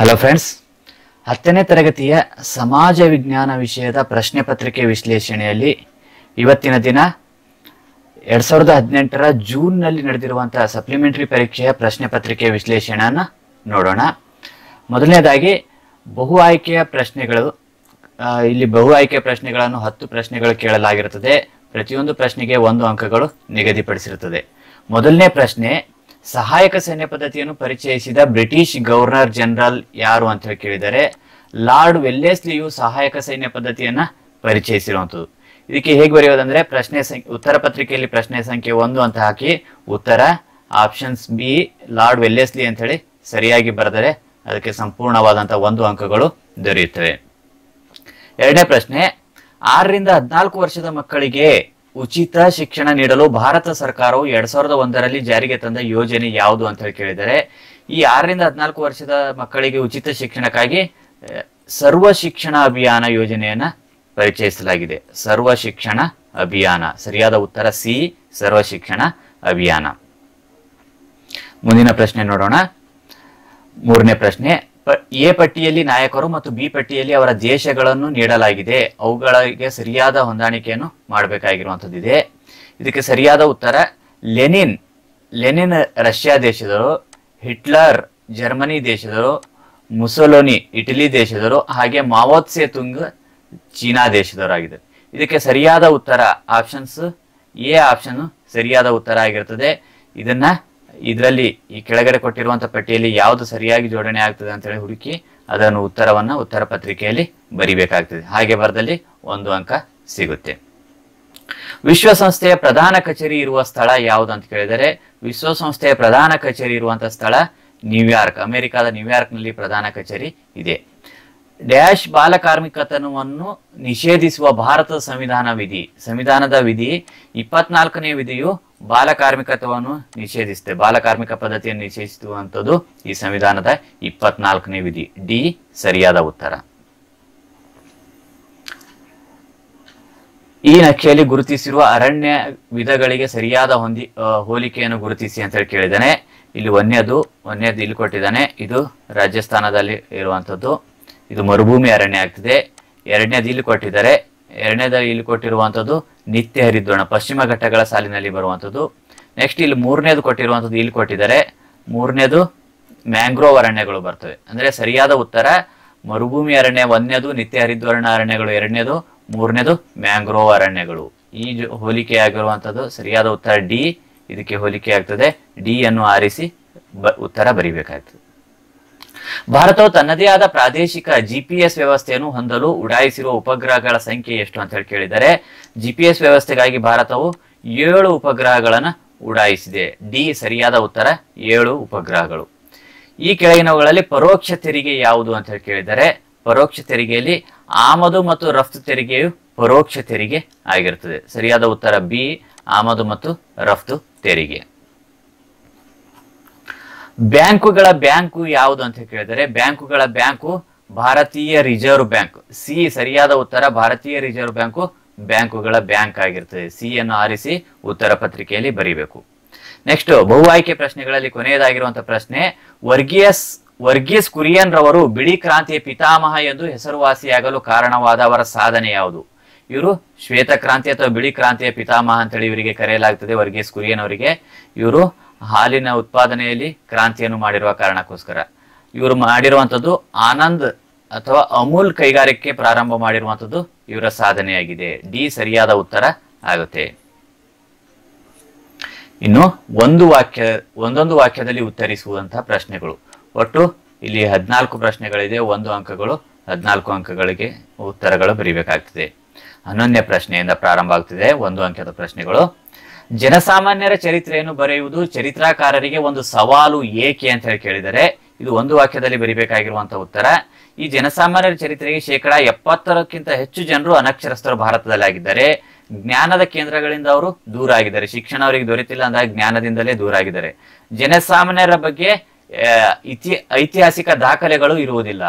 hello friends ಹತ್ತನೇ ತರಗತಿಯ ಸಮಾಜ ವಿಜ್ಞಾನ ವಿಷಯದ ಪ್ರಶ್ನೆ ಪತ್ರಿಕೆ ವಿಶ್ಲೇಷಣೆಯಲ್ಲಿ ಇವತ್ತಿನ ದಿನ ಎರಡು ಸಾವಿರದ ಹದಿನೆಂಟರ ಜೂನ್ನಲ್ಲಿ ನಡೆದಿರುವಂತಹ ಸಪ್ಲಿಮೆಂಟರಿ ಪರೀಕ್ಷೆಯ ಪ್ರಶ್ನೆ ಪತ್ರಿಕೆ ವಿಶ್ಲೇಷಣೆಯನ್ನು ನೋಡೋಣ ಮೊದಲನೇದಾಗಿ ಬಹು ಆಯ್ಕೆಯ ಪ್ರಶ್ನೆಗಳು ಇಲ್ಲಿ ಬಹು ಆಯ್ಕೆ ಪ್ರಶ್ನೆಗಳನ್ನು ಹತ್ತು ಪ್ರಶ್ನೆಗಳು ಕೇಳಲಾಗಿರುತ್ತದೆ ಪ್ರತಿಯೊಂದು ಪ್ರಶ್ನೆಗೆ ಒಂದು ಅಂಕಗಳು ನಿಗದಿಪಡಿಸಿರುತ್ತದೆ ಮೊದಲನೇ ಪ್ರಶ್ನೆ ಸಹಾಯಕ ಸೈನ್ಯ ಪದ್ಧತಿಯನ್ನು ಪರಿಚಯಿಸಿದ ಬ್ರಿಟಿಷ್ ಗವರ್ನರ್ ಜನರಲ್ ಯಾರು ಅಂತ ಹೇಳಿ ಕೇಳಿದರೆ ಲಾರ್ಡ್ ವೆಲ್ಲೆಸ್ಲಿಯು ಸಹಾಯಕ ಸೈನ್ಯ ಪದ್ಧತಿಯನ್ನ ಪರಿಚಯಿಸಿರುವಂಥದ್ದು ಇದಕ್ಕೆ ಹೇಗೆ ಬರೆಯೋದಂದ್ರೆ ಪ್ರಶ್ನೆ ಸಂಖ್ಯೆ ಉತ್ತರ ಪತ್ರಿಕೆಯಲ್ಲಿ ಪ್ರಶ್ನೆ ಸಂಖ್ಯೆ ಒಂದು ಅಂತ ಹಾಕಿ ಉತ್ತರ ಆಪ್ಷನ್ಸ್ ಬಿ ಲಾರ್ಡ್ ವೆಲ್ಲೆಸ್ಲಿ ಅಂತ ಹೇಳಿ ಸರಿಯಾಗಿ ಬರೆದರೆ ಅದಕ್ಕೆ ಸಂಪೂರ್ಣವಾದಂತಹ ಒಂದು ಅಂಕಗಳು ದೊರೆಯುತ್ತವೆ ಎರಡನೇ ಪ್ರಶ್ನೆ ಆರರಿಂದ ಹದಿನಾಲ್ಕು ವರ್ಷದ ಮಕ್ಕಳಿಗೆ ಉಚಿತ ಶಿಕ್ಷಣ ನೀಡಲು ಭಾರತ ಸರ್ಕಾರವು ಎರಡ್ ಸಾವಿರದ ಒಂದರಲ್ಲಿ ಜಾರಿಗೆ ತಂದ ಯೋಜನೆ ಯಾವುದು ಅಂತ ಹೇಳಿ ಕೇಳಿದರೆ ಈ ಆರರಿಂದ ಹದಿನಾಲ್ಕು ವರ್ಷದ ಮಕ್ಕಳಿಗೆ ಉಚಿತ ಶಿಕ್ಷಣಕ್ಕಾಗಿ ಸರ್ವ ಶಿಕ್ಷಣ ಅಭಿಯಾನ ಯೋಜನೆಯನ್ನ ಪರಿಚಯಿಸಲಾಗಿದೆ ಸರ್ವ ಶಿಕ್ಷಣ ಅಭಿಯಾನ ಸರಿಯಾದ ಉತ್ತರ ಸಿ ಸರ್ವ ಶಿಕ್ಷಣ ಅಭಿಯಾನ ಮುಂದಿನ ಪ್ರಶ್ನೆ ನೋಡೋಣ ಮೂರನೇ ಪ್ರಶ್ನೆ ಎ ಪಟ್ಟಿಯಲ್ಲಿ ನಾಯಕರು ಮತ್ತು ಬಿ ಪಟ್ಟಿಯಲ್ಲಿ ಅವರ ದೇಶಗಳನ್ನು ನೀಡಲಾಗಿದೆ ಅವುಗಳಿಗೆ ಸರಿಯಾದ ಹೊಂದಾಣಿಕೆಯನ್ನು ಮಾಡಬೇಕಾಗಿರುವಂಥದ್ದಿದೆ ಇದಕ್ಕೆ ಸರಿಯಾದ ಉತ್ತರ ಲೆನಿನ್ ಲೆನಿನ್ ರಷ್ಯಾ ದೇಶದವರು ಹಿಟ್ಲರ್ ಜರ್ಮನಿ ದೇಶದವರು ಮುಸೊಲೋನಿ ಇಟಲಿ ದೇಶದವರು ಹಾಗೆ ಮಾವೋತ್ಸೆ ತುಂಗ್ ಚೀನಾ ದೇಶದವರಾಗಿದೆ ಇದಕ್ಕೆ ಸರಿಯಾದ ಉತ್ತರ ಆಪ್ಷನ್ಸ್ ಎ ಆಪ್ಷನ್ ಸರಿಯಾದ ಉತ್ತರ ಆಗಿರುತ್ತದೆ ಇದನ್ನ ಇದರಲ್ಲಿ ಈ ಕೆಳಗಡೆ ಕೊಟ್ಟಿರುವಂತಹ ಪಟ್ಟಿಯಲ್ಲಿ ಯಾವುದು ಸರಿಯಾಗಿ ಜೋಡಣೆ ಆಗ್ತದೆ ಅಂತ ಹೇಳಿ ಹುಡುಕಿ ಅದನ್ನು ಉತ್ತರವನ್ನ ಉತ್ತರ ಪತ್ರಿಕೆಯಲ್ಲಿ ಬರಿಬೇಕಾಗ್ತದೆ ಹಾಗೆ ಬರದಲ್ಲಿ ಒಂದು ಅಂಕ ಸಿಗುತ್ತೆ ವಿಶ್ವಸಂಸ್ಥೆಯ ಪ್ರಧಾನ ಕಚೇರಿ ಇರುವ ಸ್ಥಳ ಯಾವುದು ಅಂತ ಕೇಳಿದರೆ ವಿಶ್ವಸಂಸ್ಥೆಯ ಪ್ರಧಾನ ಕಚೇರಿ ಇರುವಂತಹ ಸ್ಥಳ ನ್ಯೂಯಾರ್ಕ್ ಅಮೆರಿಕಾದ ನ್ಯೂಯಾರ್ಕ್ ನಲ್ಲಿ ಪ್ರಧಾನ ಕಚೇರಿ ಇದೆ ಡ್ಯಾಶ್ ಬಾಲಕಾರ್ಮಿಕತನವನ್ನು ನಿಷೇಧಿಸುವ ಭಾರತದ ಸಂವಿಧಾನ ವಿಧಿ ಸಂವಿಧಾನದ ವಿಧಿ ಇಪ್ಪತ್ನಾಲ್ಕನೇ ವಿಧಿಯು ಬಾಲಕಾರ್ಮಿಕತ್ವವನ್ನು ನಿಷೇಧಿಸುತ್ತೆ ಬಾಲಕಾರ್ಮಿಕ ಪದ್ಧತಿಯನ್ನು ನಿಷೇಧಿಸುವಂಥದ್ದು ಈ ಸಂವಿಧಾನದ ಇಪ್ಪತ್ನಾಲ್ಕನೇ ವಿಧಿ ಡಿ ಸರಿಯಾದ ಉತ್ತರ ಈ ನಕ್ಷೆಯಲ್ಲಿ ಗುರುತಿಸಿರುವ ಅರಣ್ಯ ವಿಧಗಳಿಗೆ ಸರಿಯಾದ ಹೊಂದಿ ಹೋಲಿಕೆಯನ್ನು ಗುರುತಿಸಿ ಅಂತ ಹೇಳಿ ಕೇಳಿದ್ದಾನೆ ಇಲ್ಲಿ ವನ್ಯದು ವನ್ಯದು ಇಲ್ಲಿ ಕೊಟ್ಟಿದ್ದಾನೆ ಇದು ರಾಜಸ್ಥಾನದಲ್ಲಿ ಇರುವಂಥದ್ದು ಇದು ಮರುಭೂಮಿ ಅರಣ್ಯ ಆಗ್ತದೆ ಎರಡನೇದು ಇಲ್ಲಿ ಕೊಟ್ಟಿದ್ದಾರೆ ಎರಡನೇದಾಗಿ ಇಲ್ಲಿ ಕೊಟ್ಟಿರುವಂಥದ್ದು ನಿತ್ಯ ಹರಿದ್ವರ್ಣ ಪಶ್ಚಿಮ ಘಟ್ಟಗಳ ಸಾಲಿನಲ್ಲಿ ಬರುವಂಥದ್ದು ನೆಕ್ಸ್ಟ್ ಇಲ್ಲಿ ಮೂರನೇದು ಕೊಟ್ಟಿರುವಂಥದ್ದು ಇಲ್ಲಿ ಕೊಟ್ಟಿದ್ದಾರೆ ಮೂರನೇದು ಮ್ಯಾಂಗ್ರೋವ್ ಅರಣ್ಯಗಳು ಬರ್ತವೆ ಅಂದರೆ ಸರಿಯಾದ ಉತ್ತರ ಮರುಭೂಮಿ ಅರಣ್ಯ ಒಂದನೇದು ನಿತ್ಯ ಹರಿದ್ವರ್ಣ ಅರಣ್ಯಗಳು ಎರಡನೇದು ಮೂರನೇದು ಮ್ಯಾಂಗ್ರೋವ್ ಅರಣ್ಯಗಳು ಈ ಹೋಲಿಕೆ ಆಗಿರುವಂಥದ್ದು ಸರಿಯಾದ ಉತ್ತರ ಡಿ ಇದಕ್ಕೆ ಹೋಲಿಕೆ ಆಗ್ತದೆ ಡಿ ಅನ್ನು ಆರಿಸಿ ಬ ಉತ್ತರ ಬರಿಬೇಕಾಗ್ತದೆ ಭಾರತವು ತನ್ನದೇ ಆದ ಪ್ರಾದೇಶಿಕ ಜಿಪಿಎಸ್ ವ್ಯವಸ್ಥೆಯನ್ನು ಹೊಂದಲು ಉಡಾಯಿಸಿರುವ ಉಪಗ್ರಹಗಳ ಸಂಖ್ಯೆ ಎಷ್ಟು ಅಂತ ಹೇಳಿ ಕೇಳಿದರೆ ಜಿಪಿಎಸ್ ವ್ಯವಸ್ಥೆಗಾಗಿ ಭಾರತವು ಏಳು ಉಪಗ್ರಹಗಳನ್ನು ಉಡಾಯಿಸಿದೆ ಡಿ ಸರಿಯಾದ ಉತ್ತರ ಏಳು ಉಪಗ್ರಹಗಳು ಈ ಕೆಳಗಿನವುಗಳಲ್ಲಿ ಪರೋಕ್ಷ ತೆರಿಗೆ ಯಾವುದು ಅಂತ ಹೇಳಿ ಕೇಳಿದರೆ ಪರೋಕ್ಷ ತೆರಿಗೆಯಲ್ಲಿ ಆಮದು ಮತ್ತು ರಫ್ತು ತೆರಿಗೆಯು ಪರೋಕ್ಷ ತೆರಿಗೆ ಆಗಿರುತ್ತದೆ ಸರಿಯಾದ ಉತ್ತರ ಬಿ ಆಮದು ಮತ್ತು ರಫ್ತು ತೆರಿಗೆ ಬ್ಯಾಂಕುಗಳ ಬ್ಯಾಂಕು ಯಾವುದು ಅಂತ ಕೇಳಿದರೆ ಬ್ಯಾಂಕುಗಳ ಬ್ಯಾಂಕು ಭಾರತೀಯ ರಿಸರ್ವ್ ಬ್ಯಾಂಕ್ ಸಿ ಸರಿಯಾದ ಉತ್ತರ ಭಾರತೀಯ ರಿಸರ್ವ್ ಬ್ಯಾಂಕು ಬ್ಯಾಂಕುಗಳ ಬ್ಯಾಂಕ್ ಆಗಿರ್ತದೆ ಸಿ ಅನ್ನು ಆರಿಸಿ ಉತ್ತರ ಪತ್ರಿಕೆಯಲ್ಲಿ ಬರೀಬೇಕು ನೆಕ್ಸ್ಟ್ ಬಹು ಆಯ್ಕೆ ಪ್ರಶ್ನೆಗಳಲ್ಲಿ ಕೊನೆಯದಾಗಿರುವಂತಹ ಪ್ರಶ್ನೆ ವರ್ಗೀಯಸ್ ವರ್ಗೀಸ್ ಕುರಿಯನ್ ರವರು ಬಿಳಿ ಕ್ರಾಂತಿಯ ಪಿತಾಮಹ ಎಂದು ಹೆಸರುವಾಸಿಯಾಗಲು ಅವರ ಸಾಧನೆ ಯಾವುದು ಇವರು ಶ್ವೇತ ಕ್ರಾಂತಿ ಅಥವಾ ಬಿಳಿ ಕ್ರಾಂತಿಯ ಪಿತಾಮಹ ಅಂತೇಳಿ ಇವರಿಗೆ ಕರೆಯಲಾಗ್ತದೆ ವರ್ಗೀಸ್ ಕುರಿಯನ್ ಅವರಿಗೆ ಇವರು ಹಾಲಿನ ಉತ್ಪಾದನೆಯಲ್ಲಿ ಕ್ರಾಂತಿಯನ್ನು ಮಾಡಿರುವ ಕಾರಣಕ್ಕೋಸ್ಕರ ಇವರು ಮಾಡಿರುವಂಥದ್ದು ಆನಂದ್ ಅಥವಾ ಅಮೂಲ್ ಕೈಗಾರಿಕೆ ಪ್ರಾರಂಭ ಮಾಡಿರುವಂಥದ್ದು ಇವರ ಸಾಧನೆಯಾಗಿದೆ ಡಿ ಸರಿಯಾದ ಉತ್ತರ ಆಗುತ್ತೆ ಇನ್ನು ಒಂದು ವಾಕ್ಯ ಒಂದೊಂದು ವಾಕ್ಯದಲ್ಲಿ ಉತ್ತರಿಸುವಂತಹ ಪ್ರಶ್ನೆಗಳು ಒಟ್ಟು ಇಲ್ಲಿ ಹದಿನಾಲ್ಕು ಪ್ರಶ್ನೆಗಳಿದೆ ಒಂದು ಅಂಕಗಳು ಹದಿನಾಲ್ಕು ಅಂಕಗಳಿಗೆ ಉತ್ತರಗಳು ಬರೀಬೇಕಾಗ್ತದೆ ಹನ್ನೊಂದನೇ ಪ್ರಶ್ನೆಯಿಂದ ಪ್ರಾರಂಭ ಆಗ್ತಿದೆ ಒಂದು ಅಂಕದ ಪ್ರಶ್ನೆಗಳು ಜನಸಾಮಾನ್ಯರ ಚರಿತ್ರೆಯನ್ನು ಬರೆಯುವುದು ಚರಿತ್ರಾಕಾರರಿಗೆ ಒಂದು ಸವಾಲು ಏಕೆ ಅಂತ ಹೇಳಿ ಕೇಳಿದರೆ ಇದು ಒಂದು ವಾಕ್ಯದಲ್ಲಿ ಬರಿಬೇಕಾಗಿರುವಂತಹ ಉತ್ತರ ಈ ಜನಸಾಮಾನ್ಯರ ಚರಿತ್ರೆಗೆ ಶೇಕಡ ಎಪ್ಪತ್ತರಕ್ಕಿಂತ ಹೆಚ್ಚು ಜನರು ಅನಕ್ಷರಸ್ಥರು ಭಾರತದಲ್ಲಿ ಆಗಿದ್ದಾರೆ ಜ್ಞಾನದ ಕೇಂದ್ರಗಳಿಂದ ಅವರು ದೂರ ಆಗಿದ್ದಾರೆ ಶಿಕ್ಷಣ ಅವರಿಗೆ ದೊರೆತಿಲ್ಲ ಅಂದಾಗ ಜ್ಞಾನದಿಂದಲೇ ದೂರ ಆಗಿದ್ದಾರೆ ಜನಸಾಮಾನ್ಯರ ಬಗ್ಗೆ ಇತಿ ಐತಿಹಾಸಿಕ ದಾಖಲೆಗಳು ಇರುವುದಿಲ್ಲ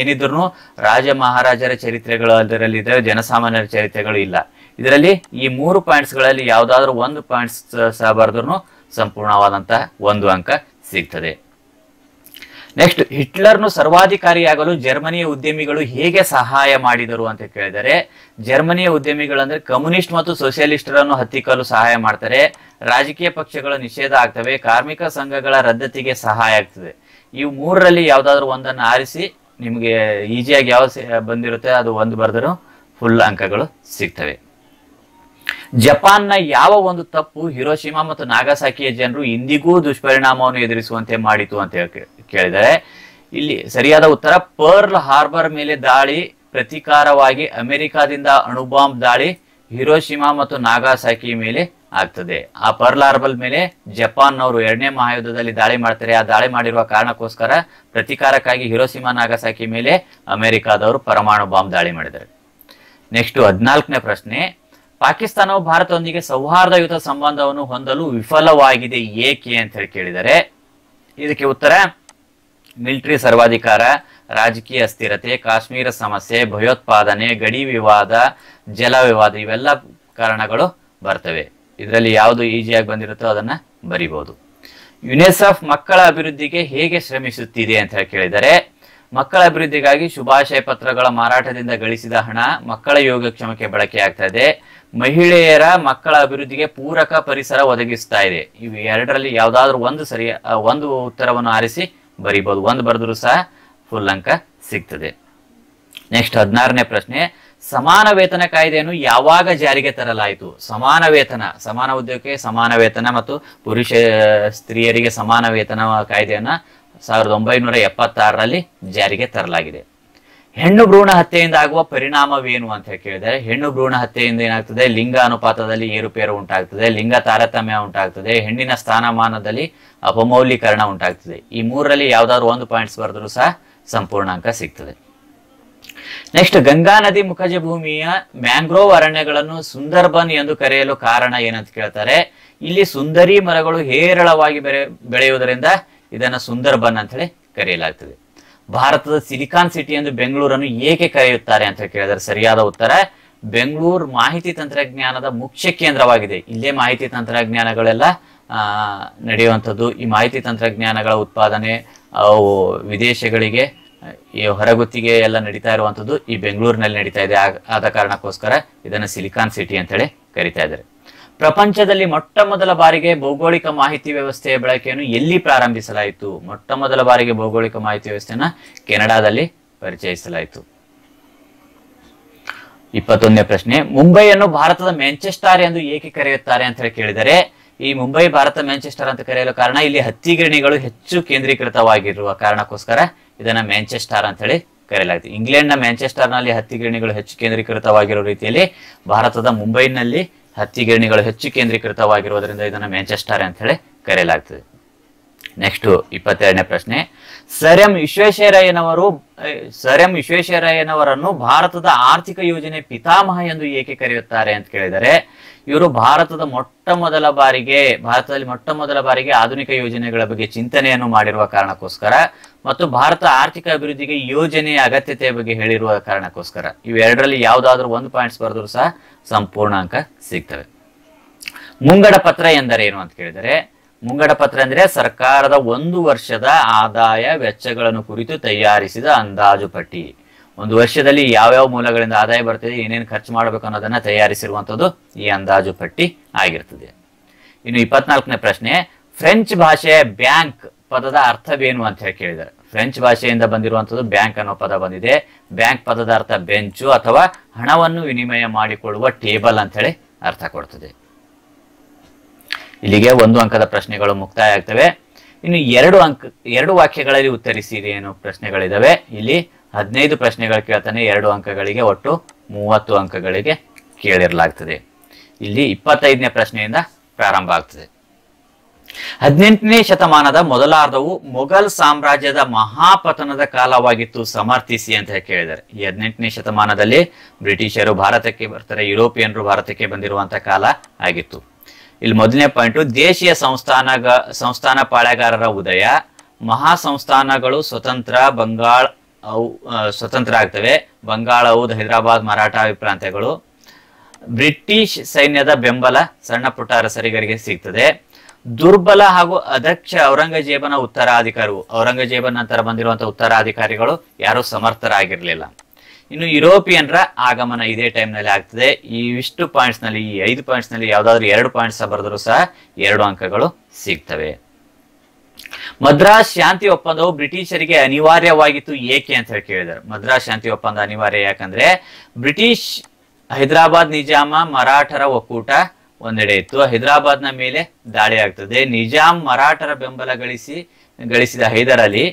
ಏನಿದ್ರು ರಾಜ ಮಹಾರಾಜರ ಚರಿತ್ರೆಗಳು ಅದರಲ್ಲಿ ಇದ್ರೆ ಜನಸಾಮಾನ್ಯರ ಚರಿತ್ರೆಗಳು ಇಲ್ಲ ಇದರಲ್ಲಿ ಈ ಮೂರು ಪಾಯಿಂಟ್ಸ್ ಗಳಲ್ಲಿ ಯಾವ್ದಾದ್ರು ಒಂದು ಪಾಯಿಂಟ್ಸ್ ಸಹ ಸಂಪೂರ್ಣವಾದಂತಹ ಒಂದು ಅಂಕ ಸಿಗ್ತದೆ ನೆಕ್ಸ್ಟ್ ಹಿಟ್ಲರ್ನು ಸರ್ವಾಧಿಕಾರಿಯಾಗಲು ಜರ್ಮನಿಯ ಉದ್ಯಮಿಗಳು ಹೇಗೆ ಸಹಾಯ ಮಾಡಿದರು ಅಂತ ಕೇಳಿದರೆ ಜರ್ಮನಿಯ ಉದ್ಯಮಿಗಳು ಅಂದ್ರೆ ಕಮ್ಯುನಿಸ್ಟ್ ಮತ್ತು ಸೋಷಿಯಲಿಸ್ಟರನ್ನು ಹತ್ತಿಕ್ಕಲು ಸಹಾಯ ಮಾಡ್ತಾರೆ ರಾಜಕೀಯ ಪಕ್ಷಗಳ ನಿಷೇಧ ಆಗ್ತವೆ ಕಾರ್ಮಿಕ ಸಂಘಗಳ ರದ್ದತಿಗೆ ಸಹಾಯ ಆಗ್ತದೆ ಇವು ಮೂರರಲ್ಲಿ ಯಾವ್ದಾದ್ರು ಒಂದನ್ನು ಆರಿಸಿ ನಿಮಗೆ ಈಜಿಯಾಗಿ ಯಾವ ಬಂದಿರುತ್ತೆ ಅದು ಒಂದು ಬರೆದರೂ ಫುಲ್ ಅಂಕಗಳು ಸಿಗ್ತವೆ ಜಪಾನ್ನ ಯಾವ ಒಂದು ತಪ್ಪು ಹಿರೋಶಿಮಾ ಮತ್ತು ನಾಗಾಸಾಕಿಯ ಜನರು ಇಂದಿಗೂ ದುಷ್ಪರಿಣಾಮವನ್ನು ಎದುರಿಸುವಂತೆ ಮಾಡಿತು ಅಂತ ಕೇಳಿದರೆ ಇಲ್ಲಿ ಸರಿಯಾದ ಉತ್ತರ ಪರ್ಲ್ ಹಾರ್ಬರ್ ಮೇಲೆ ದಾಳಿ ಪ್ರತಿಕಾರವಾಗಿ ಅಮೆರಿಕಾದಿಂದ ಅಣುಬಾಂಬ್ ದಾಳಿ ಹಿರೋಶಿಮಾ ಮತ್ತು ನಾಗಾಸಾಕಿ ಮೇಲೆ ಆಗ್ತದೆ ಆ ಪರ್ಲ್ ಹಾರ್ಬರ್ ಮೇಲೆ ಜಪಾನ್ ಅವರು ಎರಡನೇ ಮಹಾಯುದ್ಧದಲ್ಲಿ ದಾಳಿ ಮಾಡ್ತಾರೆ ಆ ದಾಳಿ ಮಾಡಿರುವ ಕಾರಣಕ್ಕೋಸ್ಕರ ಪ್ರತಿಕಾರಕ್ಕಾಗಿ ಹಿರೋಸಿಮಾ ನಾಗಾಸಾಕಿ ಮೇಲೆ ಅಮೆರಿಕಾದವರು ಪರಮಾಣು ಬಾಂಬ್ ದಾಳಿ ಮಾಡಿದ್ದಾರೆ ನೆಕ್ಸ್ಟ್ ಹದಿನಾಲ್ಕನೇ ಪ್ರಶ್ನೆ ಪಾಕಿಸ್ತಾನವು ಭಾರತದೊಂದಿಗೆ ಸೌಹಾರ್ದಯುತ ಸಂಬಂಧವನ್ನು ಹೊಂದಲು ವಿಫಲವಾಗಿದೆ ಏಕೆ ಅಂತ ಹೇಳಿ ಕೇಳಿದರೆ ಇದಕ್ಕೆ ಉತ್ತರ ಮಿಲಿಟರಿ ಸರ್ವಾಧಿಕಾರ ರಾಜಕೀಯ ಅಸ್ಥಿರತೆ ಕಾಶ್ಮೀರ ಸಮಸ್ಯೆ ಭಯೋತ್ಪಾದನೆ ಗಡಿ ವಿವಾದ ಜಲ ವಿವಾದ ಇವೆಲ್ಲ ಕಾರಣಗಳು ಬರ್ತವೆ ಇದರಲ್ಲಿ ಯಾವುದು ಈಜಿಯಾಗಿ ಬಂದಿರುತ್ತೋ ಅದನ್ನ ಬರಿಬಹುದು ಯುನೆಸೆಫ್ ಮಕ್ಕಳ ಅಭಿವೃದ್ಧಿಗೆ ಹೇಗೆ ಶ್ರಮಿಸುತ್ತಿದೆ ಅಂತ ಹೇಳಿ ಕೇಳಿದರೆ ಮಕ್ಕಳ ಅಭಿವೃದ್ಧಿಗಾಗಿ ಶುಭಾಶಯ ಪತ್ರಗಳ ಮಾರಾಟದಿಂದ ಗಳಿಸಿದ ಹಣ ಮಕ್ಕಳ ಯೋಗಕ್ಷೇಮಕ್ಕೆ ಇದೆ ಮಹಿಳೆಯರ ಮಕ್ಕಳ ಅಭಿವೃದ್ಧಿಗೆ ಪೂರಕ ಪರಿಸರ ಒದಗಿಸ್ತಾ ಇದೆ ಇವು ಎರಡರಲ್ಲಿ ಯಾವ್ದಾದ್ರು ಒಂದು ಸರಿ ಒಂದು ಉತ್ತರವನ್ನು ಆರಿಸಿ ಬರೀಬಹುದು ಒಂದು ಬರೆದ್ರು ಸಹ ಫುಲ್ ಅಂಕ ಸಿಗ್ತದೆ ನೆಕ್ಸ್ಟ್ ಹದಿನಾರನೇ ಪ್ರಶ್ನೆ ಸಮಾನ ವೇತನ ಕಾಯ್ದೆಯನ್ನು ಯಾವಾಗ ಜಾರಿಗೆ ತರಲಾಯಿತು ಸಮಾನ ವೇತನ ಸಮಾನ ಉದ್ಯೋಗಕ್ಕೆ ಸಮಾನ ವೇತನ ಮತ್ತು ಪುರುಷ ಸ್ತ್ರೀಯರಿಗೆ ಸಮಾನ ವೇತನ ಕಾಯ್ದೆಯನ್ನ ಸಾವಿರದ ಒಂಬೈನೂರ ಎಪ್ಪತ್ತಾರರಲ್ಲಿ ಜಾರಿಗೆ ತರಲಾಗಿದೆ ಹೆಣ್ಣು ಭ್ರೂಣ ಹತ್ಯೆಯಿಂದ ಆಗುವ ಪರಿಣಾಮವೇನು ಅಂತ ಕೇಳಿದರೆ ಹೆಣ್ಣು ಭ್ರೂಣ ಹತ್ಯೆಯಿಂದ ಏನಾಗ್ತದೆ ಲಿಂಗ ಅನುಪಾತದಲ್ಲಿ ಏರುಪೇರು ಉಂಟಾಗ್ತದೆ ಲಿಂಗ ತಾರತಮ್ಯ ಉಂಟಾಗ್ತದೆ ಹೆಣ್ಣಿನ ಸ್ಥಾನಮಾನದಲ್ಲಿ ಅಪಮೌಲ್ಯೀಕರಣ ಉಂಟಾಗ್ತದೆ ಈ ಮೂರರಲ್ಲಿ ಯಾವ್ದಾದ್ರು ಒಂದು ಪಾಯಿಂಟ್ಸ್ ಬರೆದ್ರು ಸಹ ಸಂಪೂರ್ಣ ಅಂಕ ಸಿಗ್ತದೆ ನೆಕ್ಸ್ಟ್ ಗಂಗಾ ನದಿ ಮುಖಜ ಭೂಮಿಯ ಮ್ಯಾಂಗ್ರೋವ್ ಅರಣ್ಯಗಳನ್ನು ಸುಂದರ್ಬನ್ ಎಂದು ಕರೆಯಲು ಕಾರಣ ಏನಂತ ಕೇಳ್ತಾರೆ ಇಲ್ಲಿ ಸುಂದರಿ ಮರಗಳು ಹೇರಳವಾಗಿ ಬೆಳೆಯುವುದರಿಂದ ಇದನ್ನು ಸುಂದರ್ಬನ್ ಅಂತ ಹೇಳಿ ಕರೆಯಲಾಗ್ತದೆ ಭಾರತದ ಸಿಲಿಕಾನ್ ಸಿಟಿ ಎಂದು ಬೆಂಗಳೂರನ್ನು ಏಕೆ ಕರೆಯುತ್ತಾರೆ ಅಂತ ಕೇಳಿದರೆ ಸರಿಯಾದ ಉತ್ತರ ಬೆಂಗಳೂರು ಮಾಹಿತಿ ತಂತ್ರಜ್ಞಾನದ ಮುಖ್ಯ ಕೇಂದ್ರವಾಗಿದೆ ಇಲ್ಲೇ ಮಾಹಿತಿ ತಂತ್ರಜ್ಞಾನಗಳೆಲ್ಲ ನಡೆಯುವಂಥದ್ದು ಈ ಮಾಹಿತಿ ತಂತ್ರಜ್ಞಾನಗಳ ಉತ್ಪಾದನೆ ಅವು ವಿದೇಶಗಳಿಗೆ ಹೊರಗುತ್ತಿಗೆ ಎಲ್ಲ ನಡೀತಾ ಇರುವಂಥದ್ದು ಈ ಬೆಂಗಳೂರಿನಲ್ಲಿ ನಡೀತಾ ಇದೆ ಆದ ಕಾರಣಕ್ಕೋಸ್ಕರ ಇದನ್ನು ಸಿಲಿಕಾನ್ ಸಿಟಿ ಅಂತೇಳಿ ಕರಿತಾ ಇದ್ದಾರೆ ಪ್ರಪಂಚದಲ್ಲಿ ಮೊಟ್ಟ ಮೊದಲ ಬಾರಿಗೆ ಭೌಗೋಳಿಕ ಮಾಹಿತಿ ವ್ಯವಸ್ಥೆಯ ಬಳಕೆಯನ್ನು ಎಲ್ಲಿ ಪ್ರಾರಂಭಿಸಲಾಯಿತು ಮೊಟ್ಟ ಮೊದಲ ಬಾರಿಗೆ ಭೌಗೋಳಿಕ ಮಾಹಿತಿ ವ್ಯವಸ್ಥೆಯನ್ನ ಕೆನಡಾದಲ್ಲಿ ಪರಿಚಯಿಸಲಾಯಿತು ಇಪ್ಪತ್ತೊಂದನೇ ಪ್ರಶ್ನೆ ಮುಂಬೈಯನ್ನು ಭಾರತದ ಮ್ಯಾಂಚೆಸ್ಟರ್ ಎಂದು ಏಕೆ ಕರೆಯುತ್ತಾರೆ ಅಂತ ಹೇಳಿ ಕೇಳಿದರೆ ಈ ಮುಂಬೈ ಭಾರತ ಮ್ಯಾಂಚೆಸ್ಟರ್ ಅಂತ ಕರೆಯಲು ಕಾರಣ ಇಲ್ಲಿ ಹತ್ತಿ ಗಿರಣಿಗಳು ಹೆಚ್ಚು ಕೇಂದ್ರೀಕೃತವಾಗಿರುವ ಕಾರಣಕ್ಕೋಸ್ಕರ ಇದನ್ನ ಮ್ಯಾಂಚೆಸ್ಟರ್ ಅಂತ ಹೇಳಿ ಕರೆಯಲಾಗಿದೆ ಇಂಗ್ಲೆಂಡ್ನ ಮ್ಯಾಂಚೆಸ್ಟರ್ನಲ್ಲಿ ಗಿರಣಿಗಳು ಹೆಚ್ಚು ಕೇಂದ್ರೀಕೃತವಾಗಿರುವ ರೀತಿಯಲ್ಲಿ ಭಾರತದ ಮುಂಬೈನಲ್ಲಿ ಹತ್ತಿ ಗಿರಣಿಗಳು ಹೆಚ್ಚು ಕೇಂದ್ರೀಕೃತವಾಗಿರುವುದರಿಂದ ಇದನ್ನು ಮ್ಯಾಂಚೆಸ್ಟರ್ ಅಂತ ಹೇಳಿ ಕರೆಯಲಾಗ್ತದೆ ನೆಕ್ಸ್ಟ್ ಇಪ್ಪತ್ತೆರಡನೇ ಪ್ರಶ್ನೆ ಸರ್ ಎಂ ವಿಶ್ವೇಶ್ವರಯ್ಯನವರು ಸರ್ ಎಂ ವಿಶ್ವೇಶ್ವರಯ್ಯನವರನ್ನು ಭಾರತದ ಆರ್ಥಿಕ ಯೋಜನೆ ಪಿತಾಮಹ ಎಂದು ಏಕೆ ಕರೆಯುತ್ತಾರೆ ಅಂತ ಕೇಳಿದರೆ ಇವರು ಭಾರತದ ಮೊಟ್ಟ ಮೊದಲ ಬಾರಿಗೆ ಭಾರತದಲ್ಲಿ ಮೊಟ್ಟ ಮೊದಲ ಬಾರಿಗೆ ಆಧುನಿಕ ಯೋಜನೆಗಳ ಬಗ್ಗೆ ಚಿಂತನೆಯನ್ನು ಮಾಡಿರುವ ಕಾರಣಕ್ಕೋಸ್ಕರ ಮತ್ತು ಭಾರತ ಆರ್ಥಿಕ ಅಭಿವೃದ್ಧಿಗೆ ಯೋಜನೆಯ ಅಗತ್ಯತೆಯ ಬಗ್ಗೆ ಹೇಳಿರುವ ಕಾರಣಕ್ಕೋಸ್ಕರ ಇವೆರಡರಲ್ಲಿ ಯಾವುದಾದ್ರೂ ಒಂದು ಪಾಯಿಂಟ್ಸ್ ಬರೆದ್ರು ಸಹ ಸಂಪೂರ್ಣ ಅಂಕ ಸಿಗ್ತವೆ ಮುಂಗಡ ಪತ್ರ ಎಂದರೇನು ಅಂತ ಕೇಳಿದರೆ ಮುಂಗಡ ಪತ್ರ ಅಂದ್ರೆ ಸರ್ಕಾರದ ಒಂದು ವರ್ಷದ ಆದಾಯ ವೆಚ್ಚಗಳನ್ನು ಕುರಿತು ತಯಾರಿಸಿದ ಅಂದಾಜು ಪಟ್ಟಿ ಒಂದು ವರ್ಷದಲ್ಲಿ ಯಾವ್ಯಾವ ಮೂಲಗಳಿಂದ ಆದಾಯ ಬರ್ತದೆ ಏನೇನು ಖರ್ಚು ಮಾಡಬೇಕು ಅನ್ನೋದನ್ನ ತಯಾರಿಸಿರುವಂಥದ್ದು ಈ ಅಂದಾಜು ಪಟ್ಟಿ ಆಗಿರ್ತದೆ ಇನ್ನು ಇಪ್ಪತ್ನಾಲ್ಕನೇ ಪ್ರಶ್ನೆ ಫ್ರೆಂಚ್ ಭಾಷೆ ಬ್ಯಾಂಕ್ ಪದದ ಅರ್ಥವೇನು ಅಂತ ಹೇಳಿ ಕೇಳಿದ್ದಾರೆ ಫ್ರೆಂಚ್ ಭಾಷೆಯಿಂದ ಬಂದಿರುವಂಥದ್ದು ಬ್ಯಾಂಕ್ ಅನ್ನೋ ಪದ ಬಂದಿದೆ ಬ್ಯಾಂಕ್ ಪದದ ಅರ್ಥ ಬೆಂಚು ಅಥವಾ ಹಣವನ್ನು ವಿನಿಮಯ ಮಾಡಿಕೊಳ್ಳುವ ಟೇಬಲ್ ಅಂತ ಹೇಳಿ ಅರ್ಥ ಕೊಡ್ತದೆ ಇಲ್ಲಿಗೆ ಒಂದು ಅಂಕದ ಪ್ರಶ್ನೆಗಳು ಮುಕ್ತಾಯ ಆಗ್ತವೆ ಇನ್ನು ಎರಡು ಅಂಕ ಎರಡು ವಾಕ್ಯಗಳಲ್ಲಿ ಉತ್ತರಿಸಿರಿ ಏನು ಪ್ರಶ್ನೆಗಳಿದಾವೆ ಇಲ್ಲಿ ಹದಿನೈದು ಪ್ರಶ್ನೆಗಳು ಕೇಳ್ತಾನೆ ಎರಡು ಅಂಕಗಳಿಗೆ ಒಟ್ಟು ಮೂವತ್ತು ಅಂಕಗಳಿಗೆ ಕೇಳಿರಲಾಗ್ತದೆ ಇಲ್ಲಿ ಇಪ್ಪತ್ತೈದನೇ ಪ್ರಶ್ನೆಯಿಂದ ಪ್ರಾರಂಭ ಆಗ್ತದೆ ಹದಿನೆಂಟನೇ ಶತಮಾನದ ಮೊದಲಾರ್ಧವು ಮೊಘಲ್ ಸಾಮ್ರಾಜ್ಯದ ಮಹಾಪತನದ ಕಾಲವಾಗಿತ್ತು ಸಮರ್ಥಿಸಿ ಅಂತ ಕೇಳಿದ್ದಾರೆ ಈ ಹದಿನೆಂಟನೇ ಶತಮಾನದಲ್ಲಿ ಬ್ರಿಟಿಷರು ಭಾರತಕ್ಕೆ ಬರ್ತಾರೆ ಯುರೋಪಿಯನ್ರು ಭಾರತಕ್ಕೆ ಬಂದಿರುವಂತಹ ಕಾಲ ಆಗಿತ್ತು ಇಲ್ಲಿ ಮೊದಲನೇ ಪಾಯಿಂಟು ದೇಶೀಯ ಸಂಸ್ಥಾನ ಸಂಸ್ಥಾನ ಪಾಳೆಗಾರರ ಉದಯ ಮಹಾ ಸಂಸ್ಥಾನಗಳು ಸ್ವತಂತ್ರ ಬಂಗಾಳ ಅವು ಸ್ವತಂತ್ರ ಆಗ್ತವೆ ಬಂಗಾಳ ಔದ್ ಹೈದರಾಬಾದ್ ಮರಾಠ ಪ್ರಾಂತ್ಯಗಳು ಬ್ರಿಟಿಷ್ ಸೈನ್ಯದ ಬೆಂಬಲ ಸಣ್ಣ ಪುಟ್ಟ ಅರಸರಿಗರಿಗೆ ಸಿಗ್ತದೆ ದುರ್ಬಲ ಹಾಗೂ ಅಧ್ಯಕ್ಷ ಔರಂಗಜೇಬನ ಉತ್ತರಾಧಿಕಾರಿ ಔರಂಗಜೇಬನ ನಂತರ ಬಂದಿರುವಂತಹ ಉತ್ತರಾಧಿಕಾರಿಗಳು ಯಾರು ಸಮರ್ಥರಾಗಿರ್ಲಿಲ್ಲ ಇನ್ನು ಯುರೋಪಿಯನ್ರ ಆಗಮನ ಇದೇ ಟೈಮ್ ನಲ್ಲಿ ಆಗ್ತದೆ ಈ ಇಷ್ಟು ಪಾಯಿಂಟ್ಸ್ ನಲ್ಲಿ ಈ ಐದು ಪಾಯಿಂಟ್ಸ್ ನಲ್ಲಿ ಯಾವ್ದಾದ್ರು ಎರಡು ಪಾಯಿಂಟ್ಸ್ ಬರೆದ್ರು ಸಹ ಎರಡು ಅಂಕಗಳು ಸಿಗ್ತವೆ ಮದ್ರಾಸ್ ಶಾಂತಿ ಒಪ್ಪಂದವು ಬ್ರಿಟಿಷರಿಗೆ ಅನಿವಾರ್ಯವಾಗಿತ್ತು ಏಕೆ ಅಂತ ಹೇಳಿ ಕೇಳಿದರು ಮದ್ರಾಸ್ ಶಾಂತಿ ಒಪ್ಪಂದ ಅನಿವಾರ್ಯ ಯಾಕಂದ್ರೆ ಬ್ರಿಟಿಷ್ ಹೈದರಾಬಾದ್ ನಿಜಾಮ ಮರಾಠರ ಒಕ್ಕೂಟ ಒಂದೆಡೆ ಇತ್ತು ಹೈದರಾಬಾದ್ನ ಮೇಲೆ ದಾಳಿ ಆಗ್ತದೆ ನಿಜಾಮ್ ಮರಾಠರ ಬೆಂಬಲ ಗಳಿಸಿ ಗಳಿಸಿದ ಹೈದರ್ ಅಲಿ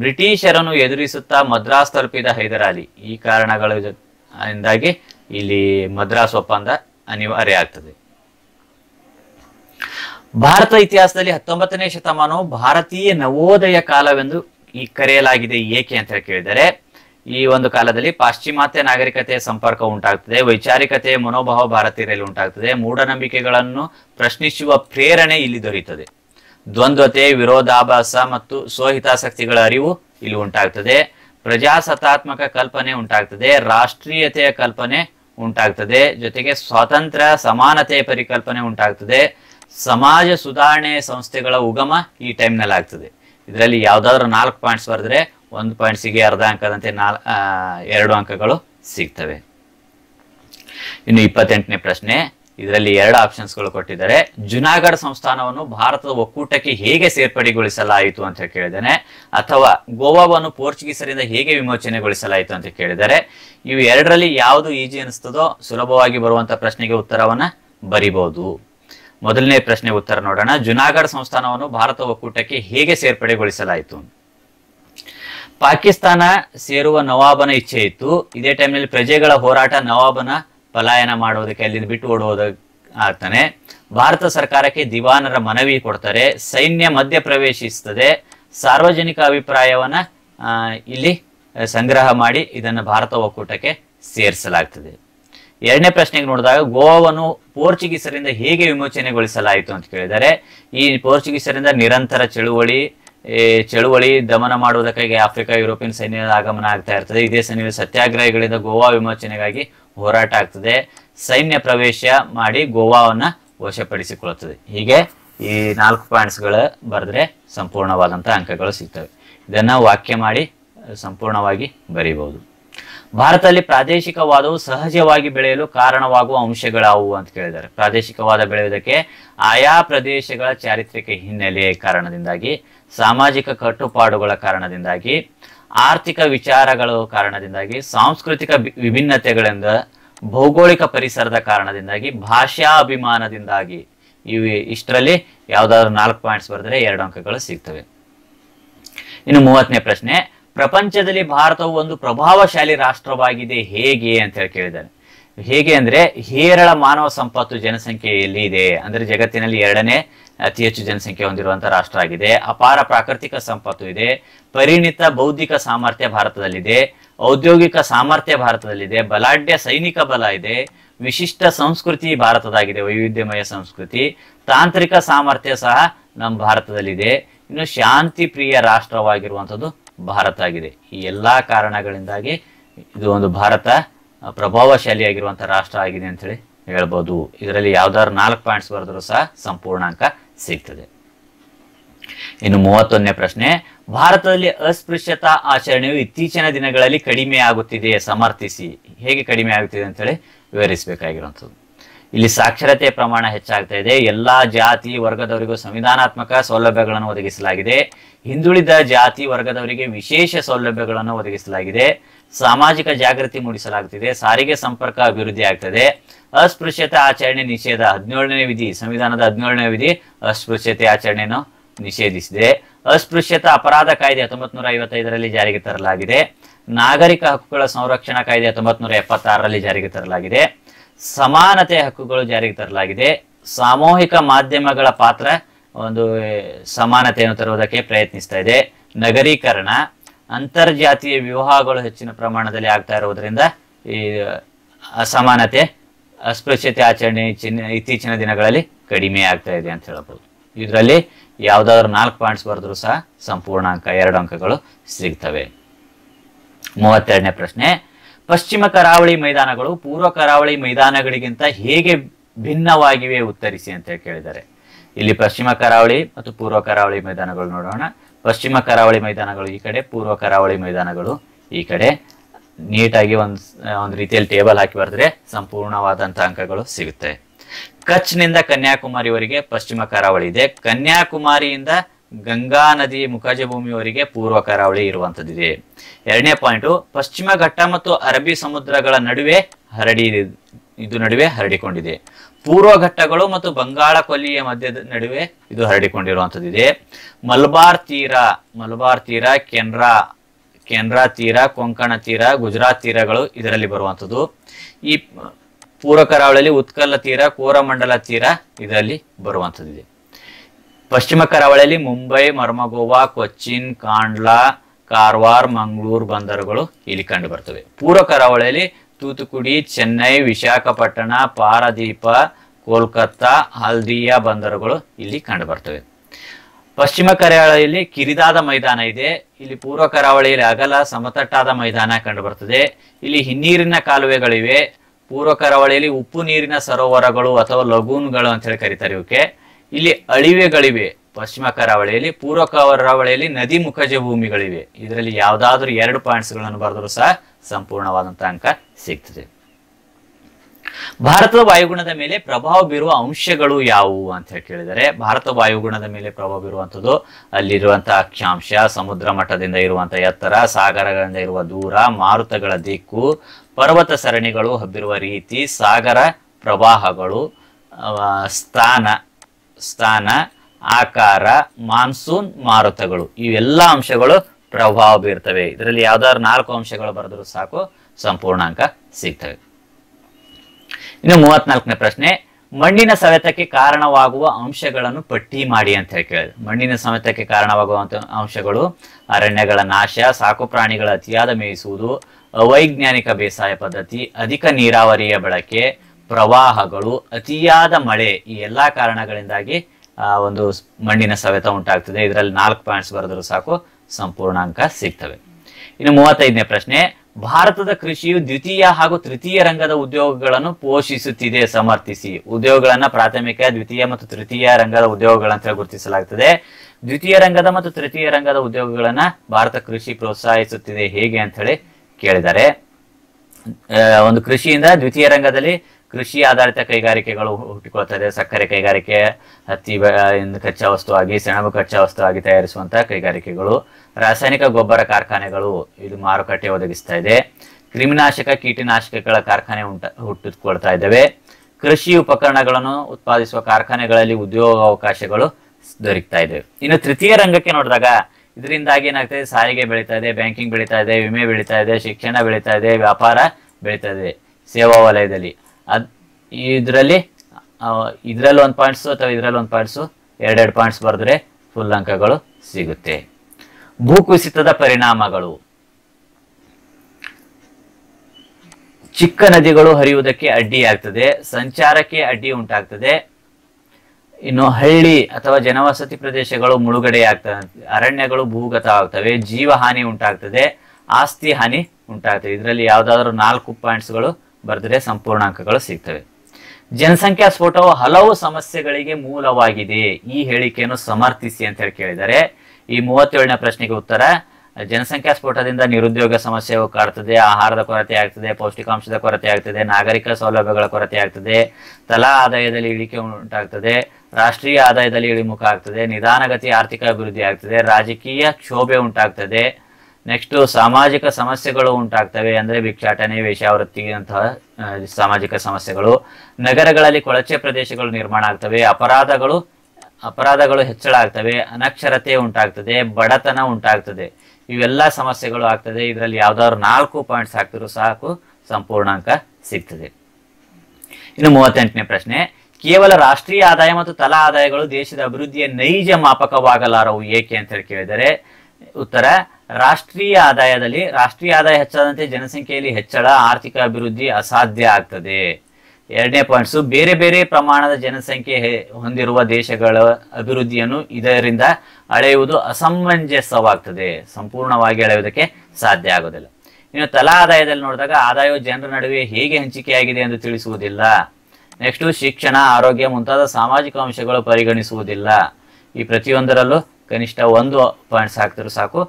ಬ್ರಿಟಿಷರನ್ನು ಎದುರಿಸುತ್ತಾ ಮದ್ರಾಸ್ ತಲುಪಿದ ಹೈದರಾಲಿ ಈ ಕಾರಣಗಳ ಇಂದಾಗಿ ಇಲ್ಲಿ ಮದ್ರಾಸ್ ಒಪ್ಪಂದ ಅನಿವಾರ್ಯ ಆಗ್ತದೆ ಭಾರತ ಇತಿಹಾಸದಲ್ಲಿ ಹತ್ತೊಂಬತ್ತನೇ ಶತಮಾನವು ಭಾರತೀಯ ನವೋದಯ ಕಾಲವೆಂದು ಈ ಕರೆಯಲಾಗಿದೆ ಏಕೆ ಅಂತ ಕೇಳಿದರೆ ಈ ಒಂದು ಕಾಲದಲ್ಲಿ ಪಾಶ್ಚಿಮಾತ್ಯ ನಾಗರಿಕತೆಯ ಸಂಪರ್ಕ ಉಂಟಾಗ್ತದೆ ವೈಚಾರಿಕತೆಯ ಮನೋಭಾವ ಭಾರತೀಯರಲ್ಲಿ ಉಂಟಾಗ್ತದೆ ಮೂಢನಂಬಿಕೆಗಳನ್ನು ಪ್ರಶ್ನಿಸುವ ಪ್ರೇರಣೆ ಇಲ್ಲಿ ದೊರೆಯುತ್ತದೆ ದ್ವಂದ್ವತೆ ವಿರೋಧಾಭಾಸ ಮತ್ತು ಸೋಹಿತಾಸಕ್ತಿಗಳ ಅರಿವು ಇಲ್ಲಿ ಉಂಟಾಗ್ತದೆ ಪ್ರಜಾಸತ್ತಾತ್ಮಕ ಕಲ್ಪನೆ ಉಂಟಾಗ್ತದೆ ರಾಷ್ಟ್ರೀಯತೆಯ ಕಲ್ಪನೆ ಉಂಟಾಗ್ತದೆ ಜೊತೆಗೆ ಸ್ವಾತಂತ್ರ್ಯ ಸಮಾನತೆಯ ಪರಿಕಲ್ಪನೆ ಉಂಟಾಗ್ತದೆ ಸಮಾಜ ಸುಧಾರಣೆ ಸಂಸ್ಥೆಗಳ ಉಗಮ ಈ ಟೈಮ್ನಲ್ಲಿ ಆಗ್ತದೆ ಇದರಲ್ಲಿ ಯಾವುದಾದ್ರೂ ನಾಲ್ಕು ಪಾಯಿಂಟ್ಸ್ ಬರೆದ್ರೆ ಒಂದು ಪಾಯಿಂಟ್ಸಿಗೆ ಅರ್ಧ ಅಂಕದಂತೆ ನಾಲ್ ಎರಡು ಅಂಕಗಳು ಸಿಗ್ತವೆ ಇನ್ನು ಇಪ್ಪತ್ತೆಂಟನೇ ಪ್ರಶ್ನೆ ಇದರಲ್ಲಿ ಎರಡು ಆಪ್ಷನ್ಸ್ ಗಳು ಕೊಟ್ಟಿದ್ದಾರೆ ಜುನಾಗಢ ಸಂಸ್ಥಾನವನ್ನು ಭಾರತದ ಒಕ್ಕೂಟಕ್ಕೆ ಹೇಗೆ ಸೇರ್ಪಡೆಗೊಳಿಸಲಾಯಿತು ಅಂತ ಕೇಳಿದ್ದಾನೆ ಅಥವಾ ಗೋವಾವನ್ನು ಪೋರ್ಚುಗೀಸರಿಂದ ಹೇಗೆ ವಿಮೋಚನೆಗೊಳಿಸಲಾಯಿತು ಅಂತ ಕೇಳಿದ್ದಾರೆ ಇವು ಎರಡರಲ್ಲಿ ಯಾವುದು ಈಜಿ ಅನಿಸ್ತದೋ ಸುಲಭವಾಗಿ ಬರುವಂತ ಪ್ರಶ್ನೆಗೆ ಉತ್ತರವನ್ನ ಬರಿಬಹುದು ಮೊದಲನೇ ಪ್ರಶ್ನೆ ಉತ್ತರ ನೋಡೋಣ ಜುನಾಗಢ ಸಂಸ್ಥಾನವನ್ನು ಭಾರತ ಒಕ್ಕೂಟಕ್ಕೆ ಹೇಗೆ ಸೇರ್ಪಡೆಗೊಳಿಸಲಾಯಿತು ಪಾಕಿಸ್ತಾನ ಸೇರುವ ನವಾಬನ ಇಚ್ಛೆ ಇತ್ತು ಇದೇ ನಲ್ಲಿ ಪ್ರಜೆಗಳ ಹೋರಾಟ ನವಾಬನ ಪಲಾಯನ ಮಾಡೋದಕ್ಕೆ ಅಲ್ಲಿಂದ ಬಿಟ್ಟು ಓಡೋದ ಆಗ್ತಾನೆ ಭಾರತ ಸರ್ಕಾರಕ್ಕೆ ದಿವಾನರ ಮನವಿ ಕೊಡ್ತಾರೆ ಸೈನ್ಯ ಮಧ್ಯ ಪ್ರವೇಶಿಸ್ತದೆ ಸಾರ್ವಜನಿಕ ಅಭಿಪ್ರಾಯವನ್ನ ಇಲ್ಲಿ ಸಂಗ್ರಹ ಮಾಡಿ ಇದನ್ನು ಭಾರತ ಒಕ್ಕೂಟಕ್ಕೆ ಸೇರಿಸಲಾಗ್ತದೆ ಎರಡನೇ ಪ್ರಶ್ನೆಗೆ ನೋಡಿದಾಗ ಗೋವಾವನ್ನು ಪೋರ್ಚುಗೀಸರಿಂದ ಹೇಗೆ ವಿಮೋಚನೆಗೊಳಿಸಲಾಯಿತು ಅಂತ ಕೇಳಿದರೆ ಈ ಪೋರ್ಚುಗೀಸರಿಂದ ನಿರಂತರ ಚಳುವಳಿ ಚಳುವಳಿ ದಮನ ಮಾಡುವುದಕ್ಕಾಗಿ ಆಫ್ರಿಕಾ ಯುರೋಪಿಯನ್ ಸೈನ್ಯದ ಆಗಮನ ಆಗ್ತಾ ಇರ್ತದೆ ಇದೇ ಸನ್ನಿವೇಶ ಸತ್ಯಾಗ್ರಹಗಳಿಂದ ಗೋವಾ ವಿಮೋಚನೆಗಾಗಿ ಹೋರಾಟ ಆಗ್ತದೆ ಸೈನ್ಯ ಪ್ರವೇಶ ಮಾಡಿ ಗೋವಾವನ್ನ ವಶಪಡಿಸಿಕೊಳ್ಳುತ್ತದೆ ಹೀಗೆ ಈ ನಾಲ್ಕು ಪಾಯಿಂಟ್ಸ್ಗಳು ಬರೆದ್ರೆ ಸಂಪೂರ್ಣವಾದಂಥ ಅಂಕಗಳು ಸಿಗ್ತವೆ ಇದನ್ನ ವಾಕ್ಯ ಮಾಡಿ ಸಂಪೂರ್ಣವಾಗಿ ಬರೀಬಹುದು ಭಾರತದಲ್ಲಿ ಪ್ರಾದೇಶಿಕವಾದವು ಸಹಜವಾಗಿ ಬೆಳೆಯಲು ಕಾರಣವಾಗುವ ಅಂಶಗಳಾವು ಅಂತ ಕೇಳಿದ್ದಾರೆ ಪ್ರಾದೇಶಿಕವಾದ ಬೆಳೆಯುವುದಕ್ಕೆ ಆಯಾ ಪ್ರದೇಶಗಳ ಚಾರಿತ್ರಿಕ ಹಿನ್ನೆಲೆ ಕಾರಣದಿಂದಾಗಿ ಸಾಮಾಜಿಕ ಕಟ್ಟುಪಾಡುಗಳ ಕಾರಣದಿಂದಾಗಿ ಆರ್ಥಿಕ ವಿಚಾರಗಳ ಕಾರಣದಿಂದಾಗಿ ಸಾಂಸ್ಕೃತಿಕ ವಿಭಿನ್ನತೆಗಳಿಂದ ಭೌಗೋಳಿಕ ಪರಿಸರದ ಕಾರಣದಿಂದಾಗಿ ಭಾಷಾ ಅಭಿಮಾನದಿಂದಾಗಿ ಇವು ಇಷ್ಟರಲ್ಲಿ ಯಾವ್ದಾದ್ರು ನಾಲ್ಕು ಪಾಯಿಂಟ್ಸ್ ಬರೆದ್ರೆ ಎರಡು ಅಂಕಗಳು ಸಿಗ್ತವೆ ಇನ್ನು ಮೂವತ್ತನೇ ಪ್ರಶ್ನೆ ಪ್ರಪಂಚದಲ್ಲಿ ಭಾರತವು ಒಂದು ಪ್ರಭಾವಶಾಲಿ ರಾಷ್ಟ್ರವಾಗಿದೆ ಹೇಗೆ ಅಂತ ಹೇಳಿ ಕೇಳಿದ್ದಾರೆ ಹೇಗೆ ಅಂದ್ರೆ ಹೇರಳ ಮಾನವ ಸಂಪತ್ತು ಜನಸಂಖ್ಯೆಯಲ್ಲಿ ಇದೆ ಅಂದ್ರೆ ಜಗತ್ತಿನಲ್ಲಿ ಎರಡನೇ ಅತಿ ಹೆಚ್ಚು ಜನಸಂಖ್ಯೆ ಹೊಂದಿರುವಂತಹ ರಾಷ್ಟ್ರ ಆಗಿದೆ ಅಪಾರ ಪ್ರಾಕೃತಿಕ ಸಂಪತ್ತು ಇದೆ ಪರಿಣಿತ ಬೌದ್ಧಿಕ ಸಾಮರ್ಥ್ಯ ಭಾರತದಲ್ಲಿದೆ ಔದ್ಯೋಗಿಕ ಸಾಮರ್ಥ್ಯ ಭಾರತದಲ್ಲಿದೆ ಬಲಾಢ್ಯ ಸೈನಿಕ ಬಲ ಇದೆ ವಿಶಿಷ್ಟ ಸಂಸ್ಕೃತಿ ಭಾರತದಾಗಿದೆ ವೈವಿಧ್ಯಮಯ ಸಂಸ್ಕೃತಿ ತಾಂತ್ರಿಕ ಸಾಮರ್ಥ್ಯ ಸಹ ನಮ್ಮ ಭಾರತದಲ್ಲಿದೆ ಇನ್ನು ಶಾಂತಿ ಪ್ರಿಯ ರಾಷ್ಟ್ರವಾಗಿರುವಂಥದ್ದು ಭಾರತ ಆಗಿದೆ ಈ ಎಲ್ಲಾ ಕಾರಣಗಳಿಂದಾಗಿ ಇದು ಒಂದು ಭಾರತ ಪ್ರಭಾವಶಾಲಿಯಾಗಿರುವಂತಹ ರಾಷ್ಟ್ರ ಆಗಿದೆ ಅಂತ ಹೇಳಿ ಹೇಳ್ಬೋದು ಇದರಲ್ಲಿ ಯಾವ್ದಾದ್ರು ನಾಲ್ಕು ಪಾಯಿಂಟ್ಸ್ ಬರೆದ್ರು ಸಹ ಸಂಪೂರ್ಣಾಂಕ ಸಿಗ್ತದೆ ಇನ್ನು ಮೂವತ್ತೊಂದನೇ ಪ್ರಶ್ನೆ ಭಾರತದಲ್ಲಿ ಅಸ್ಪೃಶ್ಯತಾ ಆಚರಣೆಯು ಇತ್ತೀಚಿನ ದಿನಗಳಲ್ಲಿ ಕಡಿಮೆ ಆಗುತ್ತಿದೆ ಸಮರ್ಥಿಸಿ ಹೇಗೆ ಕಡಿಮೆ ಆಗುತ್ತಿದೆ ಅಂತೇಳಿ ವಿವರಿಸಬೇಕಾಗಿರುವಂಥದ್ದು ಇಲ್ಲಿ ಸಾಕ್ಷರತೆ ಪ್ರಮಾಣ ಹೆಚ್ಚಾಗ್ತಾ ಇದೆ ಎಲ್ಲಾ ಜಾತಿ ವರ್ಗದವರಿಗೂ ಸಂವಿಧಾನಾತ್ಮಕ ಸೌಲಭ್ಯಗಳನ್ನು ಒದಗಿಸಲಾಗಿದೆ ಹಿಂದುಳಿದ ಜಾತಿ ವರ್ಗದವರಿಗೆ ವಿಶೇಷ ಸೌಲಭ್ಯಗಳನ್ನು ಒದಗಿಸಲಾಗಿದೆ ಸಾಮಾಜಿಕ ಜಾಗೃತಿ ಮೂಡಿಸಲಾಗುತ್ತಿದೆ ಸಾರಿಗೆ ಸಂಪರ್ಕ ಅಭಿವೃದ್ಧಿ ಆಗ್ತದೆ ಅಸ್ಪೃಶ್ಯತೆ ಆಚರಣೆ ನಿಷೇಧ ಹದಿನೇಳನೇ ವಿಧಿ ಸಂವಿಧಾನದ ಹದಿನೇಳನೇ ವಿಧಿ ಅಸ್ಪೃಶ್ಯತೆ ಆಚರಣೆಯನ್ನು ನಿಷೇಧಿಸಿದೆ ಅಸ್ಪೃಶ್ಯತಾ ಅಪರಾಧ ಕಾಯ್ದೆ ಹತ್ತೊಂಬತ್ ನೂರ ಐವತ್ತೈದರಲ್ಲಿ ಜಾರಿಗೆ ತರಲಾಗಿದೆ ನಾಗರಿಕ ಹಕ್ಕುಗಳ ಸಂರಕ್ಷಣಾ ಕಾಯ್ದೆ ಹತ್ತೊಂಬತ್ ನೂರ ಎಪ್ಪತ್ತಾರರಲ್ಲಿ ಜಾರಿಗೆ ತರಲಾಗಿದೆ ಸಮಾನತೆ ಹಕ್ಕುಗಳು ಜಾರಿಗೆ ತರಲಾಗಿದೆ ಸಾಮೂಹಿಕ ಮಾಧ್ಯಮಗಳ ಪಾತ್ರ ಒಂದು ಸಮಾನತೆಯನ್ನು ತರುವುದಕ್ಕೆ ಪ್ರಯತ್ನಿಸ್ತಾ ಇದೆ ನಗರೀಕರಣ ಅಂತರ್ಜಾತೀಯ ವಿವಾಹಗಳು ಹೆಚ್ಚಿನ ಪ್ರಮಾಣದಲ್ಲಿ ಆಗ್ತಾ ಇರುವುದರಿಂದ ಈ ಅಸಮಾನತೆ ಅಸ್ಪೃಶ್ಯತೆ ಆಚರಣೆ ಇತ್ತೀಚಿನ ದಿನಗಳಲ್ಲಿ ಕಡಿಮೆ ಆಗ್ತಾ ಇದೆ ಅಂತ ಹೇಳಬಹುದು ಇದರಲ್ಲಿ ಯಾವ್ದಾದ್ರು ನಾಲ್ಕು ಪಾಯಿಂಟ್ಸ್ ಬರೆದ್ರು ಸಹ ಸಂಪೂರ್ಣ ಅಂಕ ಎರಡು ಅಂಕಗಳು ಸಿಗ್ತವೆ ಮೂವತ್ತೆರಡನೇ ಪ್ರಶ್ನೆ ಪಶ್ಚಿಮ ಕರಾವಳಿ ಮೈದಾನಗಳು ಪೂರ್ವ ಕರಾವಳಿ ಮೈದಾನಗಳಿಗಿಂತ ಹೇಗೆ ಭಿನ್ನವಾಗಿವೆ ಉತ್ತರಿಸಿ ಅಂತ ಕೇಳಿದ್ದಾರೆ ಇಲ್ಲಿ ಪಶ್ಚಿಮ ಕರಾವಳಿ ಮತ್ತು ಪೂರ್ವ ಕರಾವಳಿ ಮೈದಾನಗಳು ನೋಡೋಣ ಪಶ್ಚಿಮ ಕರಾವಳಿ ಮೈದಾನಗಳು ಈ ಕಡೆ ಪೂರ್ವ ಕರಾವಳಿ ಮೈದಾನಗಳು ಈ ಕಡೆ ನೀಟಾಗಿ ಒಂದ್ ಒಂದ್ ರೀತಿಯಲ್ಲಿ ಟೇಬಲ್ ಹಾಕಿ ಬರೆದ್ರೆ ಸಂಪೂರ್ಣವಾದಂತಹ ಅಂಕಗಳು ಸಿಗುತ್ತೆ ಕಚ್ನಿಂದ ಕನ್ಯಾಕುಮಾರಿವರೆಗೆ ಪಶ್ಚಿಮ ಕರಾವಳಿ ಇದೆ ಕನ್ಯಾಕುಮಾರಿಯಿಂದ ಗಂಗಾ ನದಿ ಮುಖಜ ಭೂಮಿಯವರಿಗೆ ಪೂರ್ವ ಕರಾವಳಿ ಇರುವಂತದ್ದಿದೆ ಎರಡನೇ ಪಾಯಿಂಟ್ ಪಶ್ಚಿಮ ಘಟ್ಟ ಮತ್ತು ಅರಬ್ಬಿ ಸಮುದ್ರಗಳ ನಡುವೆ ಹರಡಿ ಇದು ನಡುವೆ ಹರಡಿಕೊಂಡಿದೆ ಪೂರ್ವ ಘಟ್ಟಗಳು ಮತ್ತು ಬಂಗಾಳ ಕೊಲ್ಲಿಯ ಮಧ್ಯದ ನಡುವೆ ಇದು ಇದೆ ಮಲಬಾರ್ ತೀರ ಮಲಬಾರ್ ತೀರ ಕೆನ್ರಾ ಕೆನ್ರಾ ತೀರ ಕೊಂಕಣ ತೀರ ಗುಜರಾತ್ ತೀರಗಳು ಇದರಲ್ಲಿ ಬರುವಂತದ್ದು ಈ ಪೂರ್ವ ಕರಾವಳಿಯಲ್ಲಿ ಉತ್ಕಲ ತೀರ ಕೋರಮಂಡಲ ತೀರ ಇದರಲ್ಲಿ ಬರುವಂತದ್ದಿದೆ ಪಶ್ಚಿಮ ಕರಾವಳಿಯಲ್ಲಿ ಮುಂಬೈ ಮರ್ಮಗೋವಾ ಕೊಚ್ಚಿನ್ ಕಾಂಡ್ಲಾ ಕಾರವಾರ್ ಮಂಗಳೂರು ಬಂದರುಗಳು ಇಲ್ಲಿ ಕಂಡು ಬರ್ತವೆ ಪೂರ್ವ ಕರಾವಳಿಯಲ್ಲಿ ತೂತುಕುಡಿ ಚೆನ್ನೈ ವಿಶಾಖಪಟ್ಟಣ ಪಾರದೀಪ ಕೋಲ್ಕತ್ತಾ ಹಲ್ದಿಯಾ ಬಂದರುಗಳು ಇಲ್ಲಿ ಕಂಡು ಬರ್ತವೆ ಪಶ್ಚಿಮ ಕರಾವಳಿಯಲ್ಲಿ ಕಿರಿದಾದ ಮೈದಾನ ಇದೆ ಇಲ್ಲಿ ಪೂರ್ವ ಕರಾವಳಿಯಲ್ಲಿ ಅಗಲ ಸಮತಟ್ಟಾದ ಮೈದಾನ ಕಂಡುಬರ್ತದೆ ಇಲ್ಲಿ ಹಿನ್ನೀರಿನ ಕಾಲುವೆಗಳಿವೆ ಪೂರ್ವ ಕರಾವಳಿಯಲ್ಲಿ ಉಪ್ಪು ನೀರಿನ ಸರೋವರಗಳು ಅಥವಾ ಲಗೂನ್ಗಳು ಅಂತ ಹೇಳಿ ಕರೀತಾರೆ ಇವಕ್ಕೆ ಇಲ್ಲಿ ಅಳಿವೆಗಳಿವೆ ಪಶ್ಚಿಮ ಕರಾವಳಿಯಲ್ಲಿ ಪೂರ್ವ ಕರಾವಳಿಯಲ್ಲಿ ನದಿ ಮುಖಜ ಭೂಮಿಗಳಿವೆ ಇದರಲ್ಲಿ ಯಾವುದಾದ್ರೂ ಎರಡು ಗಳನ್ನು ಬರೆದರೂ ಸಹ ಸಂಪೂರ್ಣವಾದಂಥ ಅಂಕ ಸಿಗ್ತದೆ ಭಾರತದ ವಾಯುಗುಣದ ಮೇಲೆ ಪ್ರಭಾವ ಬೀರುವ ಅಂಶಗಳು ಯಾವುವು ಅಂತ ಹೇಳಿ ಕೇಳಿದರೆ ಭಾರತ ವಾಯುಗುಣದ ಮೇಲೆ ಪ್ರಭಾವ ಬೀರುವಂಥದ್ದು ಅಲ್ಲಿರುವಂತಹ ಅಕ್ಷಾಂಶ ಸಮುದ್ರ ಮಟ್ಟದಿಂದ ಇರುವಂತಹ ಎತ್ತರ ಸಾಗರಗಳಿಂದ ಇರುವ ದೂರ ಮಾರುತಗಳ ದಿಕ್ಕು ಪರ್ವತ ಸರಣಿಗಳು ಹಬ್ಬಿರುವ ರೀತಿ ಸಾಗರ ಪ್ರವಾಹಗಳು ಸ್ಥಾನ ಸ್ಥಾನ ಆಕಾರ ಮಾನ್ಸೂನ್ ಮಾರುತಗಳು ಇವೆಲ್ಲ ಅಂಶಗಳು ಪ್ರಭಾವ ಬೀರ್ತವೆ ಇದರಲ್ಲಿ ಯಾವ್ದಾದ್ರು ನಾಲ್ಕು ಅಂಶಗಳು ಬರೆದ್ರು ಸಾಕು ಸಂಪೂರ್ಣಾಂಕ ಸಿಗ್ತವೆ ಇನ್ನು ಮೂವತ್ನಾಲ್ಕನೇ ಪ್ರಶ್ನೆ ಮಣ್ಣಿನ ಸವೆತಕ್ಕೆ ಕಾರಣವಾಗುವ ಅಂಶಗಳನ್ನು ಪಟ್ಟಿ ಮಾಡಿ ಅಂತ ಹೇಳಿ ಕೇಳಿದ್ರು ಮಣ್ಣಿನ ಸವೆತಕ್ಕೆ ಕಾರಣವಾಗುವಂತ ಅಂಶಗಳು ಅರಣ್ಯಗಳ ನಾಶ ಸಾಕು ಪ್ರಾಣಿಗಳ ಅತಿಯಾದ ಮೇಯಿಸುವುದು ಅವೈಜ್ಞಾನಿಕ ಬೇಸಾಯ ಪದ್ಧತಿ ಅಧಿಕ ನೀರಾವರಿಯ ಬಳಕೆ ಪ್ರವಾಹಗಳು ಅತಿಯಾದ ಮಳೆ ಈ ಎಲ್ಲಾ ಕಾರಣಗಳಿಂದಾಗಿ ಆ ಒಂದು ಮಣ್ಣಿನ ಸವೆತ ಉಂಟಾಗ್ತದೆ ಇದರಲ್ಲಿ ನಾಲ್ಕು ಪಾಯಿಂಟ್ಸ್ ಬರೆದ್ರು ಸಾಕು ಸಂಪೂರ್ಣ ಅಂಕ ಸಿಗ್ತವೆ ಇನ್ನು ಮೂವತ್ತೈದನೇ ಪ್ರಶ್ನೆ ಭಾರತದ ಕೃಷಿಯು ದ್ವಿತೀಯ ಹಾಗೂ ತೃತೀಯ ರಂಗದ ಉದ್ಯೋಗಗಳನ್ನು ಪೋಷಿಸುತ್ತಿದೆ ಸಮರ್ಥಿಸಿ ಉದ್ಯೋಗಗಳನ್ನ ಪ್ರಾಥಮಿಕ ದ್ವಿತೀಯ ಮತ್ತು ತೃತೀಯ ರಂಗದ ಉದ್ಯೋಗಗಳಂತ ಗುರುತಿಸಲಾಗುತ್ತದೆ ದ್ವಿತೀಯ ರಂಗದ ಮತ್ತು ತೃತೀಯ ರಂಗದ ಉದ್ಯೋಗಗಳನ್ನ ಭಾರತ ಕೃಷಿ ಪ್ರೋತ್ಸಾಹಿಸುತ್ತಿದೆ ಹೇಗೆ ಅಂತ ಹೇಳಿ ಕೇಳಿದ್ದಾರೆ ಒಂದು ಕೃಷಿಯಿಂದ ದ್ವಿತೀಯ ರಂಗದಲ್ಲಿ ಕೃಷಿ ಆಧಾರಿತ ಕೈಗಾರಿಕೆಗಳು ಹುಟ್ಟಿಕೊಳ್ತದೆ ಸಕ್ಕರೆ ಕೈಗಾರಿಕೆ ಹತ್ತಿ ಇಂದ ಕಚ್ಚಾ ವಸ್ತುವಾಗಿ ಸೆಣಬು ಕಚ್ಚಾ ವಸ್ತುವಾಗಿ ತಯಾರಿಸುವಂತಹ ಕೈಗಾರಿಕೆಗಳು ರಾಸಾಯನಿಕ ಗೊಬ್ಬರ ಕಾರ್ಖಾನೆಗಳು ಇದು ಮಾರುಕಟ್ಟೆ ಒದಗಿಸ್ತಾ ಇದೆ ಕ್ರಿಮಿನಾಶಕ ಕೀಟನಾಶಕಗಳ ಕಾರ್ಖಾನೆ ಉಂಟ ಹುಟ್ಟಿಕೊಳ್ತಾ ಇದ್ದಾವೆ ಕೃಷಿ ಉಪಕರಣಗಳನ್ನು ಉತ್ಪಾದಿಸುವ ಕಾರ್ಖಾನೆಗಳಲ್ಲಿ ಉದ್ಯೋಗಾವಕಾಶಗಳು ದೊರಕ್ತಾ ಇದೆ ಇನ್ನು ತೃತೀಯ ರಂಗಕ್ಕೆ ನೋಡಿದಾಗ ಇದರಿಂದಾಗಿ ಏನಾಗ್ತದೆ ಸಾರಿಗೆ ಬೆಳೀತಾ ಇದೆ ಬ್ಯಾಂಕಿಂಗ್ ಬೆಳೀತಾ ಇದೆ ವಿಮೆ ಬೆಳೀತಾ ಇದೆ ಶಿಕ್ಷಣ ಬೆಳೀತಾ ಇದೆ ವ್ಯಾಪಾರ ಬೆಳೀತಾ ಇದೆ ಸೇವಾ ವಲಯದಲ್ಲಿ ಅದ್ ಇದರಲ್ಲಿ ಇದ್ರಲ್ಲಿ ಒಂದು ಪಾಯಿಂಟ್ಸು ಅಥವಾ ಇದರಲ್ಲಿ ಪಾಯಿಂಟ್ಸ್ ಪಾಯಿಂಟ್ಸು ಎರಡೆರಡು ಪಾಯಿಂಟ್ಸ್ ಬರೆದ್ರೆ ಫುಲ್ ಅಂಕಗಳು ಸಿಗುತ್ತೆ ಭೂಕುಸಿತದ ಪರಿಣಾಮಗಳು ಚಿಕ್ಕ ನದಿಗಳು ಹರಿಯುವುದಕ್ಕೆ ಅಡ್ಡಿಯಾಗ್ತದೆ ಸಂಚಾರಕ್ಕೆ ಅಡ್ಡಿ ಉಂಟಾಗ್ತದೆ ಇನ್ನು ಹಳ್ಳಿ ಅಥವಾ ಜನವಸತಿ ಪ್ರದೇಶಗಳು ಆಗ್ತವೆ ಅರಣ್ಯಗಳು ಭೂಗತ ಆಗ್ತವೆ ಜೀವ ಹಾನಿ ಉಂಟಾಗ್ತದೆ ಆಸ್ತಿ ಹಾನಿ ಉಂಟಾಗ್ತದೆ ಇದರಲ್ಲಿ ಯಾವುದಾದ್ರೂ ನಾಲ್ಕು ಪಾಯಿಂಟ್ಸ್ಗಳು ಬರೆದರೆ ಅಂಕಗಳು ಸಿಗ್ತವೆ ಜನಸಂಖ್ಯಾ ಸ್ಫೋಟವು ಹಲವು ಸಮಸ್ಯೆಗಳಿಗೆ ಮೂಲವಾಗಿದೆ ಈ ಹೇಳಿಕೆಯನ್ನು ಸಮರ್ಥಿಸಿ ಅಂತ ಹೇಳಿ ಕೇಳಿದರೆ ಈ ಮೂವತ್ತೇಳನೇ ಪ್ರಶ್ನೆಗೆ ಉತ್ತರ ಜನಸಂಖ್ಯಾ ಸ್ಫೋಟದಿಂದ ನಿರುದ್ಯೋಗ ಸಮಸ್ಯೆ ಕಾಡ್ತದೆ ಆಹಾರದ ಕೊರತೆ ಆಗ್ತದೆ ಪೌಷ್ಟಿಕಾಂಶದ ಕೊರತೆ ಆಗ್ತದೆ ನಾಗರಿಕ ಸೌಲಭ್ಯಗಳ ಕೊರತೆ ಆಗ್ತದೆ ತಲಾ ಆದಾಯದಲ್ಲಿ ಇಳಿಕೆ ಉಂಟಾಗ್ತದೆ ರಾಷ್ಟ್ರೀಯ ಆದಾಯದಲ್ಲಿ ಇಳಿಮುಖ ಆಗ್ತದೆ ನಿಧಾನಗತಿ ಆರ್ಥಿಕ ಅಭಿವೃದ್ಧಿ ಆಗ್ತದೆ ರಾಜಕೀಯ ಕ್ಷೋಭೆ ಉಂಟಾಗ್ತದೆ ನೆಕ್ಸ್ಟ್ ಸಾಮಾಜಿಕ ಸಮಸ್ಯೆಗಳು ಉಂಟಾಗ್ತವೆ ಅಂದ್ರೆ ಭಿಕ್ಷಾಟನೆ ಅಂತಹ ಸಾಮಾಜಿಕ ಸಮಸ್ಯೆಗಳು ನಗರಗಳಲ್ಲಿ ಕೊಳಚೆ ಪ್ರದೇಶಗಳು ನಿರ್ಮಾಣ ಆಗ್ತವೆ ಅಪರಾಧಗಳು ಅಪರಾಧಗಳು ಹೆಚ್ಚಳ ಆಗ್ತವೆ ಅನಕ್ಷರತೆ ಉಂಟಾಗ್ತದೆ ಬಡತನ ಉಂಟಾಗ್ತದೆ ಇವೆಲ್ಲ ಸಮಸ್ಯೆಗಳು ಆಗ್ತದೆ ಇದರಲ್ಲಿ ಯಾವ್ದಾದ್ರು ನಾಲ್ಕು ಪಾಯಿಂಟ್ಸ್ ಹಾಕ್ತಿದ್ರು ಸಾಕು ಸಂಪೂರ್ಣಾಂಕ ಸಿಗ್ತದೆ ಇನ್ನು ಮೂವತ್ತೆಂಟನೇ ಪ್ರಶ್ನೆ ಕೇವಲ ರಾಷ್ಟ್ರೀಯ ಆದಾಯ ಮತ್ತು ತಲಾ ಆದಾಯಗಳು ದೇಶದ ಅಭಿವೃದ್ಧಿಯ ನೈಜ ಮಾಪಕವಾಗಲಾರವು ಏಕೆ ಅಂತ ಹೇಳಿ ಕೇಳಿದರೆ ಉತ್ತರ ರಾಷ್ಟ್ರೀಯ ಆದಾಯದಲ್ಲಿ ರಾಷ್ಟ್ರೀಯ ಆದಾಯ ಹೆಚ್ಚಾದಂತೆ ಜನಸಂಖ್ಯೆಯಲ್ಲಿ ಹೆಚ್ಚಳ ಆರ್ಥಿಕ ಅಭಿವೃದ್ಧಿ ಅಸಾಧ್ಯ ಆಗ್ತದೆ ಎರಡನೇ ಪಾಯಿಂಟ್ಸು ಬೇರೆ ಬೇರೆ ಪ್ರಮಾಣದ ಜನಸಂಖ್ಯೆ ಹೊಂದಿರುವ ದೇಶಗಳ ಅಭಿವೃದ್ಧಿಯನ್ನು ಇದರಿಂದ ಅಳೆಯುವುದು ಅಸಮಂಜಸವಾಗ್ತದೆ ಸಂಪೂರ್ಣವಾಗಿ ಅಳೆಯುವುದಕ್ಕೆ ಸಾಧ್ಯ ಆಗೋದಿಲ್ಲ ಇನ್ನು ತಲಾ ಆದಾಯದಲ್ಲಿ ನೋಡಿದಾಗ ಆದಾಯವು ಜನರ ನಡುವೆ ಹೇಗೆ ಹಂಚಿಕೆಯಾಗಿದೆ ಎಂದು ತಿಳಿಸುವುದಿಲ್ಲ ನೆಕ್ಸ್ಟು ಶಿಕ್ಷಣ ಆರೋಗ್ಯ ಮುಂತಾದ ಸಾಮಾಜಿಕ ಅಂಶಗಳು ಪರಿಗಣಿಸುವುದಿಲ್ಲ ಈ ಪ್ರತಿಯೊಂದರಲ್ಲೂ ಕನಿಷ್ಠ ಒಂದು ಪಾಯಿಂಟ್ಸ್ ಹಾಕಿದ್ರು ಸಾಕು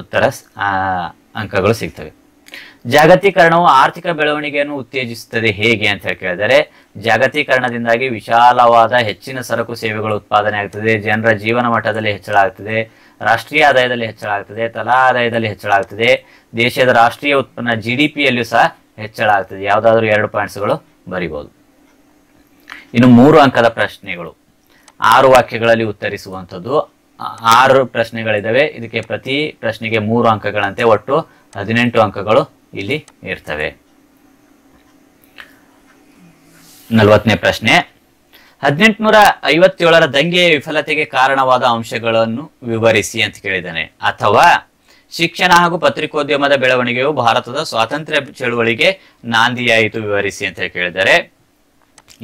ಉತ್ತರ ಅಂಕಗಳು ಸಿಗ್ತವೆ ಜಾಗತೀಕರಣವು ಆರ್ಥಿಕ ಬೆಳವಣಿಗೆಯನ್ನು ಉತ್ತೇಜಿಸುತ್ತದೆ ಹೇಗೆ ಅಂತ ಹೇಳಿ ಕೇಳಿದರೆ ಜಾಗತೀಕರಣದಿಂದಾಗಿ ವಿಶಾಲವಾದ ಹೆಚ್ಚಿನ ಸರಕು ಸೇವೆಗಳು ಉತ್ಪಾದನೆ ಆಗ್ತದೆ ಜನರ ಜೀವನ ಮಟ್ಟದಲ್ಲಿ ಹೆಚ್ಚಳ ಆಗ್ತದೆ ರಾಷ್ಟ್ರೀಯ ಆದಾಯದಲ್ಲಿ ಹೆಚ್ಚಳ ಆಗ್ತದೆ ತಲಾ ಆದಾಯದಲ್ಲಿ ಹೆಚ್ಚಳ ಆಗ್ತದೆ ದೇಶದ ರಾಷ್ಟ್ರೀಯ ಉತ್ಪನ್ನ ಜಿ ಡಿ ಪಿಯಲ್ಲಿಯೂ ಸಹ ಹೆಚ್ಚಳ ಆಗ್ತದೆ ಯಾವುದಾದ್ರೂ ಎರಡು ಪಾಯಿಂಟ್ಸ್ಗಳು ಬರಿಬೋದು ಇನ್ನು ಮೂರು ಅಂಕದ ಪ್ರಶ್ನೆಗಳು ಆರು ವಾಕ್ಯಗಳಲ್ಲಿ ಉತ್ತರಿಸುವಂಥದ್ದು ಆರು ಪ್ರಶ್ನೆಗಳಿದ್ದಾವೆ ಇದಕ್ಕೆ ಪ್ರತಿ ಪ್ರಶ್ನೆಗೆ ಮೂರು ಅಂಕಗಳಂತೆ ಒಟ್ಟು ಹದಿನೆಂಟು ಅಂಕಗಳು ಇಲ್ಲಿ ಇರ್ತವೆ ನಲವತ್ತನೇ ಪ್ರಶ್ನೆ ಹದಿನೆಂಟುನೂರ ಐವತ್ತೇಳರ ದಂಗೆಯ ವಿಫಲತೆಗೆ ಕಾರಣವಾದ ಅಂಶಗಳನ್ನು ವಿವರಿಸಿ ಅಂತ ಕೇಳಿದ್ದಾನೆ ಅಥವಾ ಶಿಕ್ಷಣ ಹಾಗೂ ಪತ್ರಿಕೋದ್ಯಮದ ಬೆಳವಣಿಗೆಯು ಭಾರತದ ಸ್ವಾತಂತ್ರ್ಯ ಚಳುವಳಿಗೆ ನಾಂದಿಯಾಯಿತು ವಿವರಿಸಿ ಅಂತ ಹೇಳಿ ಕೇಳಿದ್ದಾರೆ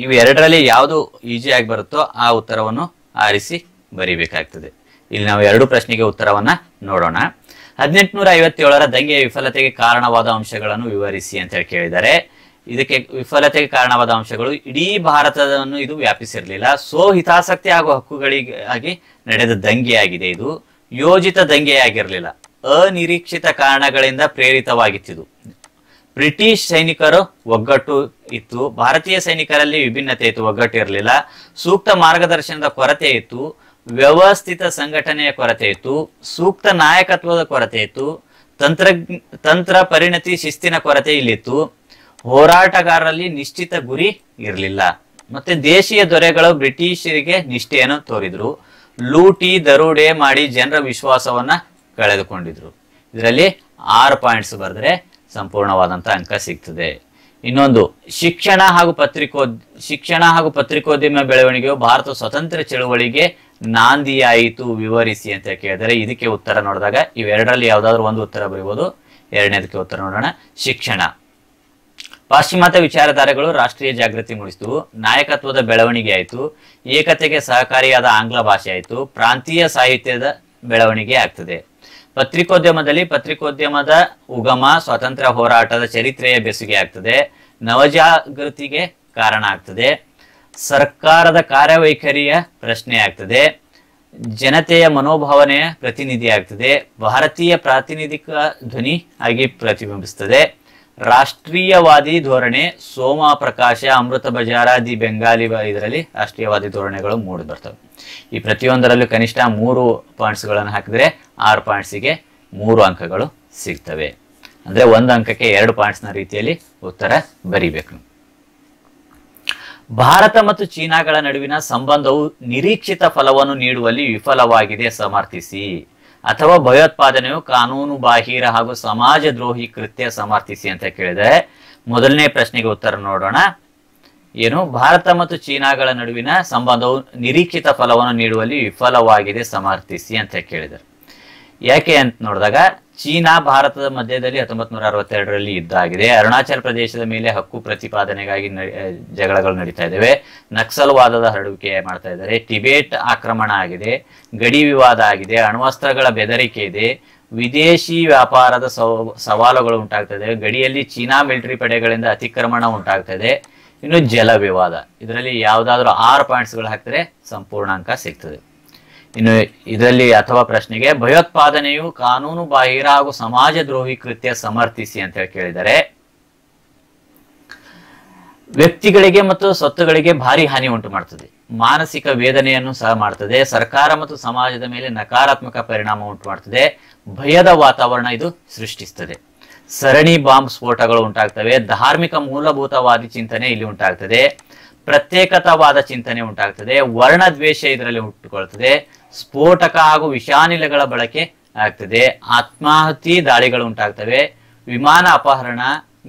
ಇವು ಎರಡರಲ್ಲಿ ಯಾವುದು ಈಜಿಯಾಗಿ ಬರುತ್ತೋ ಆ ಉತ್ತರವನ್ನು ಆರಿಸಿ ಬರೀಬೇಕಾಗ್ತದೆ ಇಲ್ಲಿ ನಾವು ಎರಡು ಪ್ರಶ್ನೆಗೆ ಉತ್ತರವನ್ನ ನೋಡೋಣ ಹದಿನೆಂಟುನೂರ ಐವತ್ತೇಳರ ದಂಗೆಯ ವಿಫಲತೆಗೆ ಕಾರಣವಾದ ಅಂಶಗಳನ್ನು ವಿವರಿಸಿ ಅಂತ ಹೇಳಿ ಕೇಳಿದ್ದಾರೆ ಇದಕ್ಕೆ ವಿಫಲತೆಗೆ ಕಾರಣವಾದ ಅಂಶಗಳು ಇಡೀ ಭಾರತವನ್ನು ಇದು ವ್ಯಾಪಿಸಿರಲಿಲ್ಲ ಸೋ ಹಿತಾಸಕ್ತಿ ಹಾಗೂ ಹಕ್ಕುಗಳಿಗಾಗಿ ನಡೆದ ದಂಗೆಯಾಗಿದೆ ಇದು ಯೋಜಿತ ದಂಗೆಯಾಗಿರಲಿಲ್ಲ ಅನಿರೀಕ್ಷಿತ ಕಾರಣಗಳಿಂದ ಪ್ರೇರಿತವಾಗಿತ್ತಿದು ಬ್ರಿಟಿಷ್ ಸೈನಿಕರು ಒಗ್ಗಟ್ಟು ಇತ್ತು ಭಾರತೀಯ ಸೈನಿಕರಲ್ಲಿ ವಿಭಿನ್ನತೆ ಇತ್ತು ಒಗ್ಗಟ್ಟು ಇರಲಿಲ್ಲ ಸೂಕ್ತ ಮಾರ್ಗದರ್ಶನದ ಕೊರತೆ ಇತ್ತು ವ್ಯವಸ್ಥಿತ ಸಂಘಟನೆಯ ಕೊರತೆ ಇತ್ತು ಸೂಕ್ತ ನಾಯಕತ್ವದ ಕೊರತೆ ಇತ್ತು ತಂತ್ರ ತಂತ್ರ ಪರಿಣತಿ ಶಿಸ್ತಿನ ಕೊರತೆ ಇಲ್ಲಿತ್ತು ಹೋರಾಟಗಾರರಲ್ಲಿ ನಿಶ್ಚಿತ ಗುರಿ ಇರಲಿಲ್ಲ ಮತ್ತೆ ದೇಶೀಯ ದೊರೆಗಳು ಬ್ರಿಟಿಷರಿಗೆ ನಿಷ್ಠೆಯನ್ನು ತೋರಿದ್ರು ಲೂಟಿ ದರೋಡೆ ಮಾಡಿ ಜನರ ವಿಶ್ವಾಸವನ್ನ ಕಳೆದುಕೊಂಡಿದ್ರು ಇದರಲ್ಲಿ ಆರು ಪಾಯಿಂಟ್ಸ್ ಬರೆದ್ರೆ ಸಂಪೂರ್ಣವಾದಂತ ಅಂಕ ಸಿಗ್ತದೆ ಇನ್ನೊಂದು ಶಿಕ್ಷಣ ಹಾಗೂ ಪತ್ರಿಕೋ ಶಿಕ್ಷಣ ಹಾಗೂ ಪತ್ರಿಕೋದ್ಯಮ ಬೆಳವಣಿಗೆಯು ಭಾರತ ಸ್ವತಂತ್ರ ಚಳುವಳಿಗೆ ನಾಂದಿಯಾಯಿತು ವಿವರಿಸಿ ಅಂತ ಕೇಳಿದರೆ ಇದಕ್ಕೆ ಉತ್ತರ ನೋಡಿದಾಗ ಇವೆರಡರಲ್ಲಿ ಯಾವ್ದಾದ್ರು ಒಂದು ಉತ್ತರ ಬರೀಬಹುದು ಎರಡನೇದಕ್ಕೆ ಉತ್ತರ ನೋಡೋಣ ಶಿಕ್ಷಣ ಪಾಶ್ಚಿಮಾತ್ಯ ವಿಚಾರಧಾರೆಗಳು ರಾಷ್ಟ್ರೀಯ ಜಾಗೃತಿ ಮೂಡಿಸಿತು ನಾಯಕತ್ವದ ಬೆಳವಣಿಗೆ ಆಯಿತು ಏಕತೆಗೆ ಸಹಕಾರಿಯಾದ ಆಂಗ್ಲ ಭಾಷೆ ಆಯಿತು ಪ್ರಾಂತೀಯ ಸಾಹಿತ್ಯದ ಬೆಳವಣಿಗೆ ಆಗ್ತದೆ ಪತ್ರಿಕೋದ್ಯಮದಲ್ಲಿ ಪತ್ರಿಕೋದ್ಯಮದ ಉಗಮ ಸ್ವಾತಂತ್ರ್ಯ ಹೋರಾಟದ ಚರಿತ್ರೆಯ ಬೆಸುಗೆ ಆಗ್ತದೆ ನವಜಾಗೃತಿಗೆ ಕಾರಣ ಆಗ್ತದೆ ಸರ್ಕಾರದ ಕಾರ್ಯವೈಖರಿಯ ಪ್ರಶ್ನೆ ಆಗ್ತದೆ ಜನತೆಯ ಮನೋಭಾವನೆಯ ಪ್ರತಿನಿಧಿ ಆಗ್ತದೆ ಭಾರತೀಯ ಪ್ರಾತಿನಿಧಿಕ ಧ್ವನಿ ಆಗಿ ಪ್ರತಿಬಿಂಬಿಸ್ತದೆ ರಾಷ್ಟ್ರೀಯವಾದಿ ಧೋರಣೆ ಸೋಮ ಪ್ರಕಾಶ ಅಮೃತ ಬಜಾರ ದಿ ಬೆಂಗಾಲಿ ಇದರಲ್ಲಿ ರಾಷ್ಟ್ರೀಯವಾದಿ ಧೋರಣೆಗಳು ಮೂಡಿ ಬರ್ತವೆ ಈ ಪ್ರತಿಯೊಂದರಲ್ಲೂ ಕನಿಷ್ಠ ಮೂರು ಪಾಯಿಂಟ್ಸ್ಗಳನ್ನು ಹಾಕಿದರೆ ಆರು ಪಾಯಿಂಟ್ಸಿಗೆ ಮೂರು ಅಂಕಗಳು ಸಿಗ್ತವೆ ಅಂದ್ರೆ ಒಂದು ಅಂಕಕ್ಕೆ ಎರಡು ನ ರೀತಿಯಲ್ಲಿ ಉತ್ತರ ಬರೀಬೇಕು ಭಾರತ ಮತ್ತು ಚೀನಾಗಳ ನಡುವಿನ ಸಂಬಂಧವು ನಿರೀಕ್ಷಿತ ಫಲವನ್ನು ನೀಡುವಲ್ಲಿ ವಿಫಲವಾಗಿದೆ ಸಮರ್ಥಿಸಿ ಅಥವಾ ಭಯೋತ್ಪಾದನೆಯು ಕಾನೂನು ಬಾಹಿರ ಹಾಗೂ ಸಮಾಜ ದ್ರೋಹಿ ಕೃತ್ಯ ಸಮರ್ಥಿಸಿ ಅಂತ ಕೇಳಿದರೆ ಮೊದಲನೇ ಪ್ರಶ್ನೆಗೆ ಉತ್ತರ ನೋಡೋಣ ಏನು ಭಾರತ ಮತ್ತು ಚೀನಾಗಳ ನಡುವಿನ ಸಂಬಂಧವು ನಿರೀಕ್ಷಿತ ಫಲವನ್ನು ನೀಡುವಲ್ಲಿ ವಿಫಲವಾಗಿದೆ ಸಮರ್ಥಿಸಿ ಅಂತ ಕೇಳಿದರು ಯಾಕೆ ಅಂತ ನೋಡಿದಾಗ ಚೀನಾ ಭಾರತದ ಮಧ್ಯದಲ್ಲಿ ಹತ್ತೊಂಬತ್ ನೂರ ಅರವತ್ತೆರಡರಲ್ಲಿ ಇದ್ದಾಗಿದೆ ಅರುಣಾಚಲ ಪ್ರದೇಶದ ಮೇಲೆ ಹಕ್ಕು ಪ್ರತಿಪಾದನೆಗಾಗಿ ಜಗಳಗಳು ನಡೀತಾ ಇದ್ದಾವೆ ನಕ್ಸಲ್ವಾದದ ಹರಡುವಿಕೆ ಮಾಡ್ತಾ ಇದ್ದಾರೆ ಟಿಬೇಟ್ ಆಕ್ರಮಣ ಆಗಿದೆ ಗಡಿ ವಿವಾದ ಆಗಿದೆ ಅಣ್ವಸ್ತ್ರಗಳ ಬೆದರಿಕೆ ಇದೆ ವಿದೇಶಿ ವ್ಯಾಪಾರದ ಸವಾಲುಗಳು ಉಂಟಾಗ್ತಾ ಇದೆ ಗಡಿಯಲ್ಲಿ ಚೀನಾ ಮಿಲಿಟರಿ ಪಡೆಗಳಿಂದ ಅತಿಕ್ರಮಣ ಉಂಟಾಗ್ತಾ ಇದೆ ಇನ್ನು ಜಲ ವಿವಾದ ಇದರಲ್ಲಿ ಯಾವುದಾದ್ರೂ ಆರು ಪಾಯಿಂಟ್ಸ್ಗಳು ಹಾಕಿದ್ರೆ ಅಂಕ ಸಿಗ್ತದೆ ಇನ್ನು ಇದರಲ್ಲಿ ಅಥವಾ ಪ್ರಶ್ನೆಗೆ ಭಯೋತ್ಪಾದನೆಯು ಕಾನೂನು ಬಾಹಿರ ಹಾಗೂ ಸಮಾಜ ದ್ರೋಹಿ ಕೃತ್ಯ ಸಮರ್ಥಿಸಿ ಅಂತ ಹೇಳಿ ಕೇಳಿದರೆ ವ್ಯಕ್ತಿಗಳಿಗೆ ಮತ್ತು ಸ್ವತ್ತುಗಳಿಗೆ ಭಾರಿ ಹಾನಿ ಉಂಟು ಮಾಡ್ತದೆ ಮಾನಸಿಕ ವೇದನೆಯನ್ನು ಸಹ ಮಾಡ್ತದೆ ಸರ್ಕಾರ ಮತ್ತು ಸಮಾಜದ ಮೇಲೆ ನಕಾರಾತ್ಮಕ ಪರಿಣಾಮ ಉಂಟು ಮಾಡ್ತದೆ ಭಯದ ವಾತಾವರಣ ಇದು ಸೃಷ್ಟಿಸ್ತದೆ ಸರಣಿ ಬಾಂಬ್ ಸ್ಫೋಟಗಳು ಉಂಟಾಗ್ತವೆ ಧಾರ್ಮಿಕ ಮೂಲಭೂತವಾದಿ ಚಿಂತನೆ ಇಲ್ಲಿ ಉಂಟಾಗ್ತದೆ ಪ್ರತ್ಯೇಕತಾವಾದ ಚಿಂತನೆ ಉಂಟಾಗ್ತದೆ ವರ್ಣ ದ್ವೇಷ ಇದರಲ್ಲಿ ಹುಟ್ಟುಕೊಳ್ತದೆ ಸ್ಫೋಟಕ ಹಾಗೂ ವಿಷಾನಿಲಗಳ ಬಳಕೆ ಆಗ್ತದೆ ಆತ್ಮಾಹುತಿ ದಾಳಿಗಳು ಉಂಟಾಗ್ತವೆ ವಿಮಾನ ಅಪಹರಣ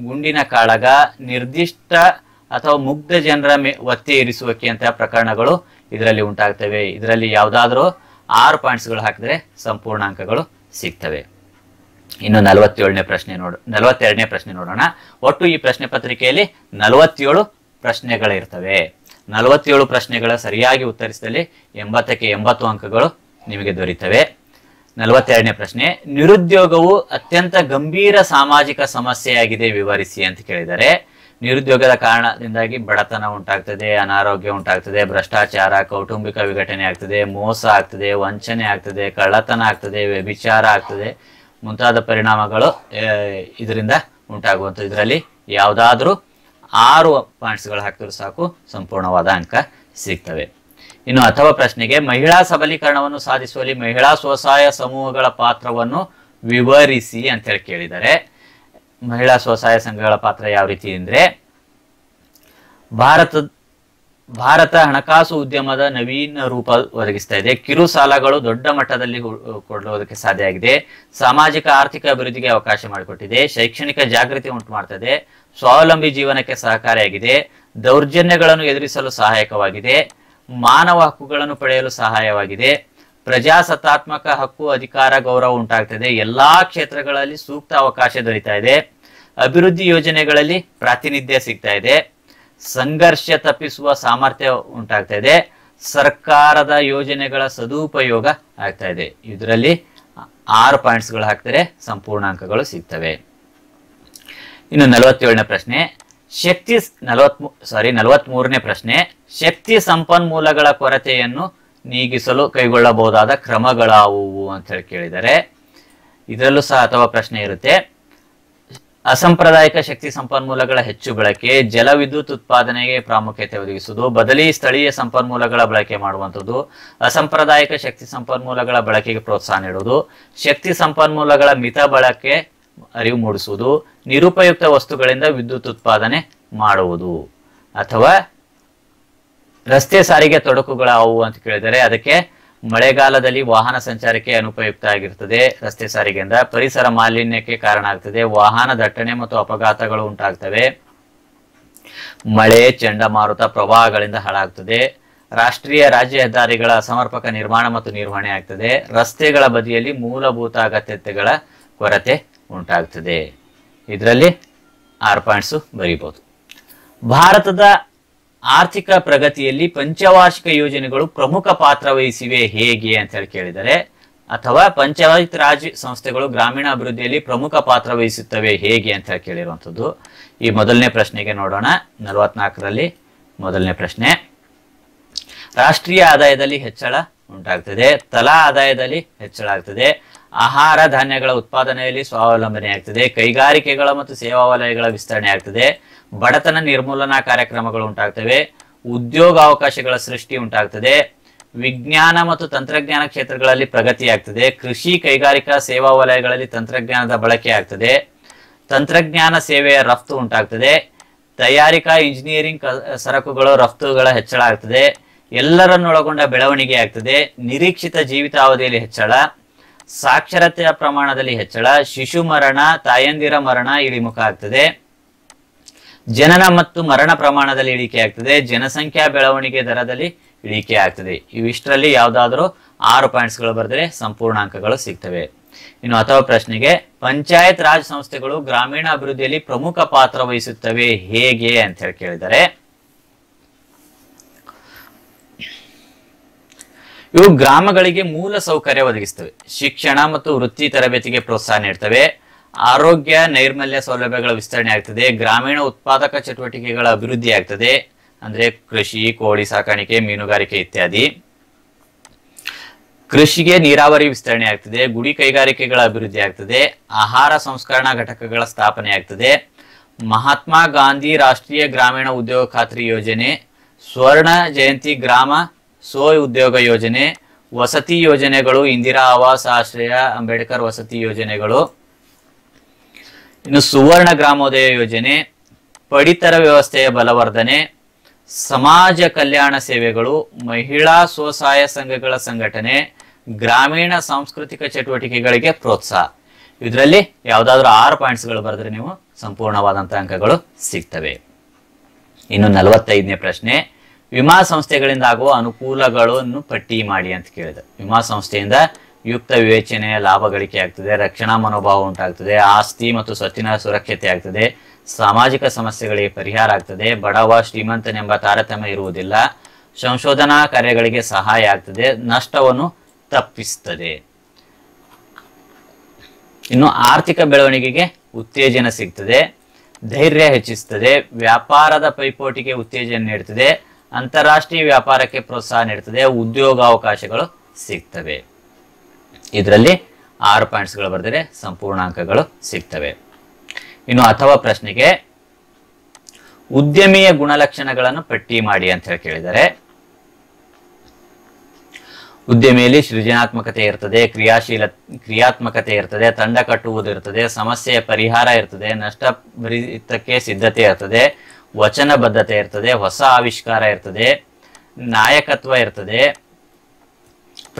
ಗುಂಡಿನ ಕಾಳಗ ನಿರ್ದಿಷ್ಟ ಅಥವಾ ಮುಗ್ಧ ಜನರ ಒತ್ತೆ ಇರಿಸುವಿಕೆ ಅಂತ ಪ್ರಕರಣಗಳು ಇದರಲ್ಲಿ ಉಂಟಾಗ್ತವೆ ಇದರಲ್ಲಿ ಯಾವುದಾದ್ರೂ ಆರು ಪಾಯಿಂಟ್ಸ್ಗಳು ಹಾಕಿದ್ರೆ ಸಂಪೂರ್ಣ ಅಂಕಗಳು ಸಿಗ್ತವೆ ಇನ್ನು ನಲವತ್ತೇಳನೇ ಪ್ರಶ್ನೆ ನೋಡ ನಲವತ್ತೆರಡನೇ ಪ್ರಶ್ನೆ ನೋಡೋಣ ಒಟ್ಟು ಈ ಪ್ರಶ್ನೆ ಪತ್ರಿಕೆಯಲ್ಲಿ ನಲವತ್ತೇಳು ಪ್ರಶ್ನೆಗಳಿರ್ತವೆ ನಲವತ್ತೇಳು ಪ್ರಶ್ನೆಗಳ ಸರಿಯಾಗಿ ಉತ್ತರಿಸಿದಲ್ಲಿ ಎಂಬತ್ತಕ್ಕೆ ಎಂಬತ್ತು ಅಂಕಗಳು ನಿಮಗೆ ದೊರೀತವೆ ನಲವತ್ತೆರಡನೇ ಪ್ರಶ್ನೆ ನಿರುದ್ಯೋಗವು ಅತ್ಯಂತ ಗಂಭೀರ ಸಾಮಾಜಿಕ ಸಮಸ್ಯೆಯಾಗಿದೆ ವಿವರಿಸಿ ಅಂತ ಕೇಳಿದರೆ ನಿರುದ್ಯೋಗದ ಕಾರಣದಿಂದಾಗಿ ಬಡತನ ಉಂಟಾಗ್ತದೆ ಅನಾರೋಗ್ಯ ಉಂಟಾಗ್ತದೆ ಭ್ರಷ್ಟಾಚಾರ ಕೌಟುಂಬಿಕ ವಿಘಟನೆ ಆಗ್ತದೆ ಮೋಸ ಆಗ್ತದೆ ವಂಚನೆ ಆಗ್ತದೆ ಕಳ್ಳತನ ಆಗ್ತದೆ ವ್ಯಭಿಚಾರ ಆಗ್ತದೆ ಮುಂತಾದ ಪರಿಣಾಮಗಳು ಇದರಿಂದ ಉಂಟಾಗುವಂಥದ್ದು ಇದರಲ್ಲಿ ಯಾವುದಾದ್ರೂ ಆರು ಪಾಯಿಂಟ್ಸ್ಗಳು ಹಾಕಿದ್ರು ಸಾಕು ಸಂಪೂರ್ಣವಾದ ಅಂಕ ಸಿಗ್ತವೆ ಇನ್ನು ಅಥವಾ ಪ್ರಶ್ನೆಗೆ ಮಹಿಳಾ ಸಬಲೀಕರಣವನ್ನು ಸಾಧಿಸುವಲ್ಲಿ ಮಹಿಳಾ ಸ್ವಸಹಾಯ ಸಮೂಹಗಳ ಪಾತ್ರವನ್ನು ವಿವರಿಸಿ ಅಂತ ಹೇಳಿ ಕೇಳಿದ್ದಾರೆ ಮಹಿಳಾ ಸ್ವಸಹಾಯ ಸಂಘಗಳ ಪಾತ್ರ ಯಾವ ರೀತಿ ಅಂದ್ರೆ ಭಾರತ ಭಾರತ ಹಣಕಾಸು ಉದ್ಯಮದ ನವೀನ ರೂಪ ಒದಗಿಸ್ತಾ ಇದೆ ಕಿರು ಸಾಲಗಳು ದೊಡ್ಡ ಮಟ್ಟದಲ್ಲಿ ಕೊಡುವುದಕ್ಕೆ ಸಾಧ್ಯ ಆಗಿದೆ ಸಾಮಾಜಿಕ ಆರ್ಥಿಕ ಅಭಿವೃದ್ಧಿಗೆ ಅವಕಾಶ ಮಾಡಿಕೊಟ್ಟಿದೆ ಶೈಕ್ಷಣಿಕ ಜಾಗೃತಿ ಉಂಟು ಮಾಡ್ತದೆ ಸ್ವಾವಲಂಬಿ ಜೀವನಕ್ಕೆ ಸಹಕಾರಿಯಾಗಿದೆ ದೌರ್ಜನ್ಯಗಳನ್ನು ಎದುರಿಸಲು ಸಹಾಯಕವಾಗಿದೆ ಮಾನವ ಹಕ್ಕುಗಳನ್ನು ಪಡೆಯಲು ಸಹಾಯವಾಗಿದೆ ಪ್ರಜಾಸತ್ತಾತ್ಮಕ ಹಕ್ಕು ಅಧಿಕಾರ ಗೌರವ ಉಂಟಾಗ್ತದೆ ಎಲ್ಲಾ ಕ್ಷೇತ್ರಗಳಲ್ಲಿ ಸೂಕ್ತ ಅವಕಾಶ ದೊರೀತಾ ಇದೆ ಅಭಿವೃದ್ಧಿ ಯೋಜನೆಗಳಲ್ಲಿ ಪ್ರಾತಿನಿಧ್ಯ ಸಿಗ್ತಾ ಇದೆ ಸಂಘರ್ಷ ತಪ್ಪಿಸುವ ಸಾಮರ್ಥ್ಯ ಉಂಟಾಗ್ತಾ ಇದೆ ಸರ್ಕಾರದ ಯೋಜನೆಗಳ ಸದುಪಯೋಗ ಆಗ್ತಾ ಇದೆ ಇದರಲ್ಲಿ ಆರು ಪಾಯಿಂಟ್ಸ್ಗಳು ಹಾಕ್ತಾರೆ ಸಂಪೂರ್ಣ ಅಂಕಗಳು ಸಿಗ್ತವೆ ಇನ್ನು ನಲವತ್ತೇಳನೇ ಪ್ರಶ್ನೆ ಶಕ್ತಿ ನಲವತ್ ಸಾರಿ ಮೂರನೇ ಪ್ರಶ್ನೆ ಶಕ್ತಿ ಸಂಪನ್ಮೂಲಗಳ ಕೊರತೆಯನ್ನು ನೀಗಿಸಲು ಕೈಗೊಳ್ಳಬಹುದಾದ ಕ್ರಮಗಳಾವುವು ಅಂತ ಹೇಳಿ ಕೇಳಿದರೆ ಇದರಲ್ಲೂ ಸಹ ಅಥವಾ ಪ್ರಶ್ನೆ ಇರುತ್ತೆ ಅಸಾಂಪ್ರದಾಯಿಕ ಶಕ್ತಿ ಸಂಪನ್ಮೂಲಗಳ ಹೆಚ್ಚು ಬಳಕೆ ಜಲವಿದ್ಯುತ್ ಉತ್ಪಾದನೆಗೆ ಪ್ರಾಮುಖ್ಯತೆ ಒದಗಿಸುವುದು ಬದಲಿ ಸ್ಥಳೀಯ ಸಂಪನ್ಮೂಲಗಳ ಬಳಕೆ ಮಾಡುವಂಥದ್ದು ಅಸಂಪ್ರದಾಯಿಕ ಶಕ್ತಿ ಸಂಪನ್ಮೂಲಗಳ ಬಳಕೆಗೆ ಪ್ರೋತ್ಸಾಹ ನೀಡುವುದು ಶಕ್ತಿ ಸಂಪನ್ಮೂಲಗಳ ಮಿತ ಬಳಕೆ ಅರಿವು ಮೂಡಿಸುವುದು ನಿರುಪಯುಕ್ತ ವಸ್ತುಗಳಿಂದ ವಿದ್ಯುತ್ ಉತ್ಪಾದನೆ ಮಾಡುವುದು ಅಥವಾ ರಸ್ತೆ ಸಾರಿಗೆ ತೊಡಕುಗಳಾವು ಅಂತ ಕೇಳಿದರೆ ಅದಕ್ಕೆ ಮಳೆಗಾಲದಲ್ಲಿ ವಾಹನ ಸಂಚಾರಕ್ಕೆ ಅನುಪಯುಕ್ತ ಆಗಿರ್ತದೆ ರಸ್ತೆ ಸಾರಿಗೆಯಿಂದ ಪರಿಸರ ಮಾಲಿನ್ಯಕ್ಕೆ ಕಾರಣ ಆಗ್ತದೆ ವಾಹನ ದಟ್ಟಣೆ ಮತ್ತು ಅಪಘಾತಗಳು ಉಂಟಾಗ್ತವೆ ಮಳೆ ಚಂಡಮಾರುತ ಪ್ರವಾಹಗಳಿಂದ ಹಾಳಾಗ್ತದೆ ರಾಷ್ಟ್ರೀಯ ರಾಜ್ಯ ಹೆದ್ದಾರಿಗಳ ಸಮರ್ಪಕ ನಿರ್ಮಾಣ ಮತ್ತು ನಿರ್ವಹಣೆ ಆಗ್ತದೆ ರಸ್ತೆಗಳ ಬದಿಯಲ್ಲಿ ಮೂಲಭೂತ ಅಗತ್ಯತೆಗಳ ಕೊರತೆ ಉಂಟಾಗ್ತದೆ ಇದರಲ್ಲಿ ಆರು ಪಾಯಿಂಟ್ಸ್ ಬರೀಬಹುದು ಭಾರತದ ಆರ್ಥಿಕ ಪ್ರಗತಿಯಲ್ಲಿ ಪಂಚವಾರ್ಷಿಕ ಯೋಜನೆಗಳು ಪ್ರಮುಖ ಪಾತ್ರ ವಹಿಸಿವೆ ಹೇಗೆ ಅಂತ ಹೇಳಿ ಕೇಳಿದರೆ ಅಥವಾ ಪಂಚಾಯತ್ ರಾಜ್ ಸಂಸ್ಥೆಗಳು ಗ್ರಾಮೀಣ ಅಭಿವೃದ್ಧಿಯಲ್ಲಿ ಪ್ರಮುಖ ಪಾತ್ರ ವಹಿಸುತ್ತವೆ ಹೇಗೆ ಅಂತ ಹೇಳಿ ಕೇಳಿರುವಂಥದ್ದು ಈ ಮೊದಲನೇ ಪ್ರಶ್ನೆಗೆ ನೋಡೋಣ ನಲವತ್ನಾಲ್ಕರಲ್ಲಿ ಮೊದಲನೇ ಪ್ರಶ್ನೆ ರಾಷ್ಟ್ರೀಯ ಆದಾಯದಲ್ಲಿ ಹೆಚ್ಚಳ ಉಂಟಾಗ್ತದೆ ತಲಾ ಆದಾಯದಲ್ಲಿ ಹೆಚ್ಚಳ ಆಗ್ತದೆ ಆಹಾರ ಧಾನ್ಯಗಳ ಉತ್ಪಾದನೆಯಲ್ಲಿ ಸ್ವಾವಲಂಬನೆ ಆಗ್ತದೆ ಕೈಗಾರಿಕೆಗಳ ಮತ್ತು ಸೇವಾ ವಲಯಗಳ ವಿಸ್ತರಣೆ ಆಗ್ತದೆ ಬಡತನ ನಿರ್ಮೂಲನಾ ಕಾರ್ಯಕ್ರಮಗಳು ಉಂಟಾಗ್ತವೆ ಉದ್ಯೋಗಾವಕಾಶಗಳ ಸೃಷ್ಟಿ ಉಂಟಾಗ್ತದೆ ವಿಜ್ಞಾನ ಮತ್ತು ತಂತ್ರಜ್ಞಾನ ಕ್ಷೇತ್ರಗಳಲ್ಲಿ ಪ್ರಗತಿ ಆಗ್ತದೆ ಕೃಷಿ ಕೈಗಾರಿಕಾ ಸೇವಾ ವಲಯಗಳಲ್ಲಿ ತಂತ್ರಜ್ಞಾನದ ಬಳಕೆ ಆಗ್ತದೆ ತಂತ್ರಜ್ಞಾನ ಸೇವೆಯ ರಫ್ತು ಉಂಟಾಗ್ತದೆ ತಯಾರಿಕಾ ಇಂಜಿನಿಯರಿಂಗ್ ಸರಕುಗಳು ರಫ್ತುಗಳ ಹೆಚ್ಚಳ ಆಗ್ತದೆ ಎಲ್ಲರನ್ನೊಳಗೊಂಡ ಬೆಳವಣಿಗೆ ಆಗ್ತದೆ ನಿರೀಕ್ಷಿತ ಜೀವಿತಾವಧಿಯಲ್ಲಿ ಹೆಚ್ಚಳ ಸಾಕ್ಷರತೆಯ ಪ್ರಮಾಣದಲ್ಲಿ ಹೆಚ್ಚಳ ಶಿಶು ಮರಣ ತಾಯಂದಿರ ಮರಣ ಇಳಿಮುಖ ಆಗ್ತದೆ ಜನನ ಮತ್ತು ಮರಣ ಪ್ರಮಾಣದಲ್ಲಿ ಇಳಿಕೆ ಆಗ್ತದೆ ಜನಸಂಖ್ಯಾ ಬೆಳವಣಿಗೆ ದರದಲ್ಲಿ ಇಳಿಕೆ ಆಗ್ತದೆ ಇವಿಷ್ಟರಲ್ಲಿ ಯಾವುದಾದ್ರೂ ಆರು ಪಾಯಿಂಟ್ಸ್ಗಳು ಬರೆದರೆ ಅಂಕಗಳು ಸಿಗ್ತವೆ ಇನ್ನು ಅಥವಾ ಪ್ರಶ್ನೆಗೆ ಪಂಚಾಯತ್ ರಾಜ್ ಸಂಸ್ಥೆಗಳು ಗ್ರಾಮೀಣ ಅಭಿವೃದ್ಧಿಯಲ್ಲಿ ಪ್ರಮುಖ ಪಾತ್ರ ವಹಿಸುತ್ತವೆ ಹೇಗೆ ಅಂತ ಹೇಳಿ ಕೇಳಿದರೆ ಇವು ಗ್ರಾಮಗಳಿಗೆ ಮೂಲ ಸೌಕರ್ಯ ಒದಗಿಸ್ತವೆ ಶಿಕ್ಷಣ ಮತ್ತು ವೃತ್ತಿ ತರಬೇತಿಗೆ ಪ್ರೋತ್ಸಾಹ ನೀಡ್ತವೆ ಆರೋಗ್ಯ ನೈರ್ಮಲ್ಯ ಸೌಲಭ್ಯಗಳ ವಿಸ್ತರಣೆ ಆಗ್ತದೆ ಗ್ರಾಮೀಣ ಉತ್ಪಾದಕ ಚಟುವಟಿಕೆಗಳ ಅಭಿವೃದ್ಧಿ ಆಗ್ತದೆ ಅಂದ್ರೆ ಕೃಷಿ ಕೋಳಿ ಸಾಕಾಣಿಕೆ ಮೀನುಗಾರಿಕೆ ಇತ್ಯಾದಿ ಕೃಷಿಗೆ ನೀರಾವರಿ ವಿಸ್ತರಣೆ ಆಗ್ತದೆ ಗುಡಿ ಕೈಗಾರಿಕೆಗಳ ಅಭಿವೃದ್ಧಿ ಆಗ್ತದೆ ಆಹಾರ ಸಂಸ್ಕರಣಾ ಘಟಕಗಳ ಸ್ಥಾಪನೆ ಆಗ್ತದೆ ಮಹಾತ್ಮ ಗಾಂಧಿ ರಾಷ್ಟ್ರೀಯ ಗ್ರಾಮೀಣ ಉದ್ಯೋಗ ಖಾತ್ರಿ ಯೋಜನೆ ಸ್ವರ್ಣ ಜಯಂತಿ ಗ್ರಾಮ ಸೋಯ್ ಉದ್ಯೋಗ ಯೋಜನೆ ವಸತಿ ಯೋಜನೆಗಳು ಇಂದಿರಾ ಆವಾಸ ಆಶ್ರಯ ಅಂಬೇಡ್ಕರ್ ವಸತಿ ಯೋಜನೆಗಳು ಇನ್ನು ಸುವರ್ಣ ಗ್ರಾಮೋದಯ ಯೋಜನೆ ಪಡಿತರ ವ್ಯವಸ್ಥೆಯ ಬಲವರ್ಧನೆ ಸಮಾಜ ಕಲ್ಯಾಣ ಸೇವೆಗಳು ಮಹಿಳಾ ಸ್ವಸಹಾಯ ಸಂಘಗಳ ಸಂಘಟನೆ ಗ್ರಾಮೀಣ ಸಾಂಸ್ಕೃತಿಕ ಚಟುವಟಿಕೆಗಳಿಗೆ ಪ್ರೋತ್ಸಾಹ ಇದರಲ್ಲಿ ಯಾವುದಾದ್ರೂ ಆರು ಪಾಯಿಂಟ್ಸ್ಗಳು ಬರೆದ್ರೆ ನೀವು ಸಂಪೂರ್ಣವಾದಂತಹ ಅಂಕಗಳು ಸಿಗ್ತವೆ ಇನ್ನು ನಲವತ್ತೈದನೇ ಪ್ರಶ್ನೆ ವಿಮಾ ಸಂಸ್ಥೆಗಳಿಂದ ಆಗುವ ಅನುಕೂಲಗಳನ್ನು ಪಟ್ಟಿ ಮಾಡಿ ಅಂತ ಕೇಳಿದೆ ವಿಮಾ ಸಂಸ್ಥೆಯಿಂದ ಯುಕ್ತ ವಿವೇಚನೆಯ ಲಾಭ ಗಳಿಕೆ ಆಗ್ತದೆ ರಕ್ಷಣಾ ಮನೋಭಾವ ಉಂಟಾಗ್ತದೆ ಆಸ್ತಿ ಮತ್ತು ಸ್ವತ್ತಿನ ಸುರಕ್ಷತೆ ಆಗ್ತದೆ ಸಾಮಾಜಿಕ ಸಮಸ್ಯೆಗಳಿಗೆ ಪರಿಹಾರ ಆಗ್ತದೆ ಬಡವ ಶ್ರೀಮಂತನೆಂಬ ತಾರತಮ್ಯ ಇರುವುದಿಲ್ಲ ಸಂಶೋಧನಾ ಕಾರ್ಯಗಳಿಗೆ ಸಹಾಯ ಆಗ್ತದೆ ನಷ್ಟವನ್ನು ತಪ್ಪಿಸ್ತದೆ ಇನ್ನು ಆರ್ಥಿಕ ಬೆಳವಣಿಗೆಗೆ ಉತ್ತೇಜನ ಸಿಗ್ತದೆ ಧೈರ್ಯ ಹೆಚ್ಚಿಸ್ತದೆ ವ್ಯಾಪಾರದ ಪೈಪೋಟಿಗೆ ಉತ್ತೇಜನ ನೀಡ್ತದೆ ಅಂತಾರಾಷ್ಟ್ರೀಯ ವ್ಯಾಪಾರಕ್ಕೆ ಪ್ರೋತ್ಸಾಹ ನೀಡುತ್ತದೆ ಉದ್ಯೋಗಾವಕಾಶಗಳು ಸಿಗ್ತವೆ ಇದರಲ್ಲಿ ಆರು ಪಾಯಿಂಟ್ಸ್ಗಳು ಬರೆದರೆ ಸಂಪೂರ್ಣ ಅಂಕಗಳು ಸಿಗ್ತವೆ ಇನ್ನು ಅಥವಾ ಪ್ರಶ್ನೆಗೆ ಉದ್ಯಮಿಯ ಗುಣಲಕ್ಷಣಗಳನ್ನು ಪಟ್ಟಿ ಮಾಡಿ ಅಂತ ಹೇಳಿ ಕೇಳಿದರೆ ಉದ್ಯಮಿಯಲ್ಲಿ ಸೃಜನಾತ್ಮಕತೆ ಇರ್ತದೆ ಕ್ರಿಯಾಶೀಲ ಕ್ರಿಯಾತ್ಮಕತೆ ಇರ್ತದೆ ತಂಡ ಕಟ್ಟುವುದು ಇರ್ತದೆ ಸಮಸ್ಯೆಯ ಪರಿಹಾರ ಇರ್ತದೆ ನಷ್ಟ ಭರಿತಕ್ಕೆ ಸಿದ್ಧತೆ ಇರ್ತದೆ ವಚನಬದ್ಧತೆ ಇರ್ತದೆ ಹೊಸ ಆವಿಷ್ಕಾರ ಇರ್ತದೆ ನಾಯಕತ್ವ ಇರ್ತದೆ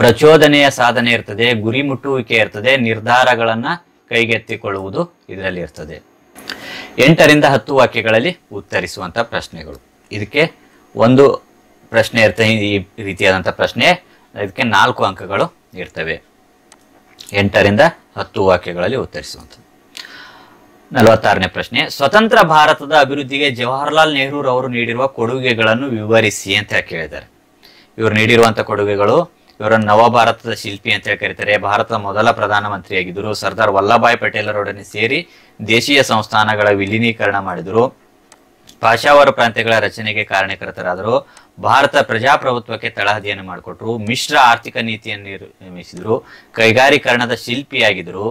ಪ್ರಚೋದನೆಯ ಸಾಧನೆ ಇರ್ತದೆ ಗುರಿ ಮುಟ್ಟುವಿಕೆ ಇರ್ತದೆ ನಿರ್ಧಾರಗಳನ್ನ ಕೈಗೆತ್ತಿಕೊಳ್ಳುವುದು ಇದರಲ್ಲಿ ಇರ್ತದೆ ಎಂಟರಿಂದ ಹತ್ತು ವಾಕ್ಯಗಳಲ್ಲಿ ಉತ್ತರಿಸುವಂತ ಪ್ರಶ್ನೆಗಳು ಇದಕ್ಕೆ ಒಂದು ಪ್ರಶ್ನೆ ಇರ್ತದೆ ಈ ರೀತಿಯಾದಂಥ ಪ್ರಶ್ನೆ ಇದಕ್ಕೆ ನಾಲ್ಕು ಅಂಕಗಳು ಇರ್ತವೆ ಎಂಟರಿಂದ ಹತ್ತು ವಾಕ್ಯಗಳಲ್ಲಿ ಉತ್ತರಿಸುವಂಥದ್ದು ನಲವತ್ತಾರನೇ ಪ್ರಶ್ನೆ ಸ್ವತಂತ್ರ ಭಾರತದ ಅಭಿವೃದ್ಧಿಗೆ ಜವಾಹರ್ಲಾಲ್ ನೆಹರೂ ಅವರು ನೀಡಿರುವ ಕೊಡುಗೆಗಳನ್ನು ವಿವರಿಸಿ ಅಂತ ಕೇಳಿದ್ದಾರೆ ಇವರು ನೀಡಿರುವಂತ ಕೊಡುಗೆಗಳು ನವ ಭಾರತದ ಶಿಲ್ಪಿ ಅಂತ ಹೇಳಿ ಕರೀತಾರೆ ಭಾರತದ ಮೊದಲ ಪ್ರಧಾನಮಂತ್ರಿಯಾಗಿದ್ದರು ಸರ್ದಾರ್ ವಲ್ಲಭಾಯ್ ಪಟೇಲರೊಡನೆ ಸೇರಿ ದೇಶೀಯ ಸಂಸ್ಥಾನಗಳ ವಿಲೀನೀಕರಣ ಮಾಡಿದರು ಭಾಷಾವಾರು ಪ್ರಾಂತ್ಯಗಳ ರಚನೆಗೆ ಕಾರಣಕರ್ತರಾದರು ಭಾರತ ಪ್ರಜಾಪ್ರಭುತ್ವಕ್ಕೆ ತಳಹದಿಯನ್ನು ಮಾಡಿಕೊಟ್ರು ಮಿಶ್ರ ಆರ್ಥಿಕ ನೀತಿಯನ್ನು ನಿರ್ಮಿಸಿದರು ಕೈಗಾರೀಕರಣದ ಶಿಲ್ಪಿಯಾಗಿದ್ದರು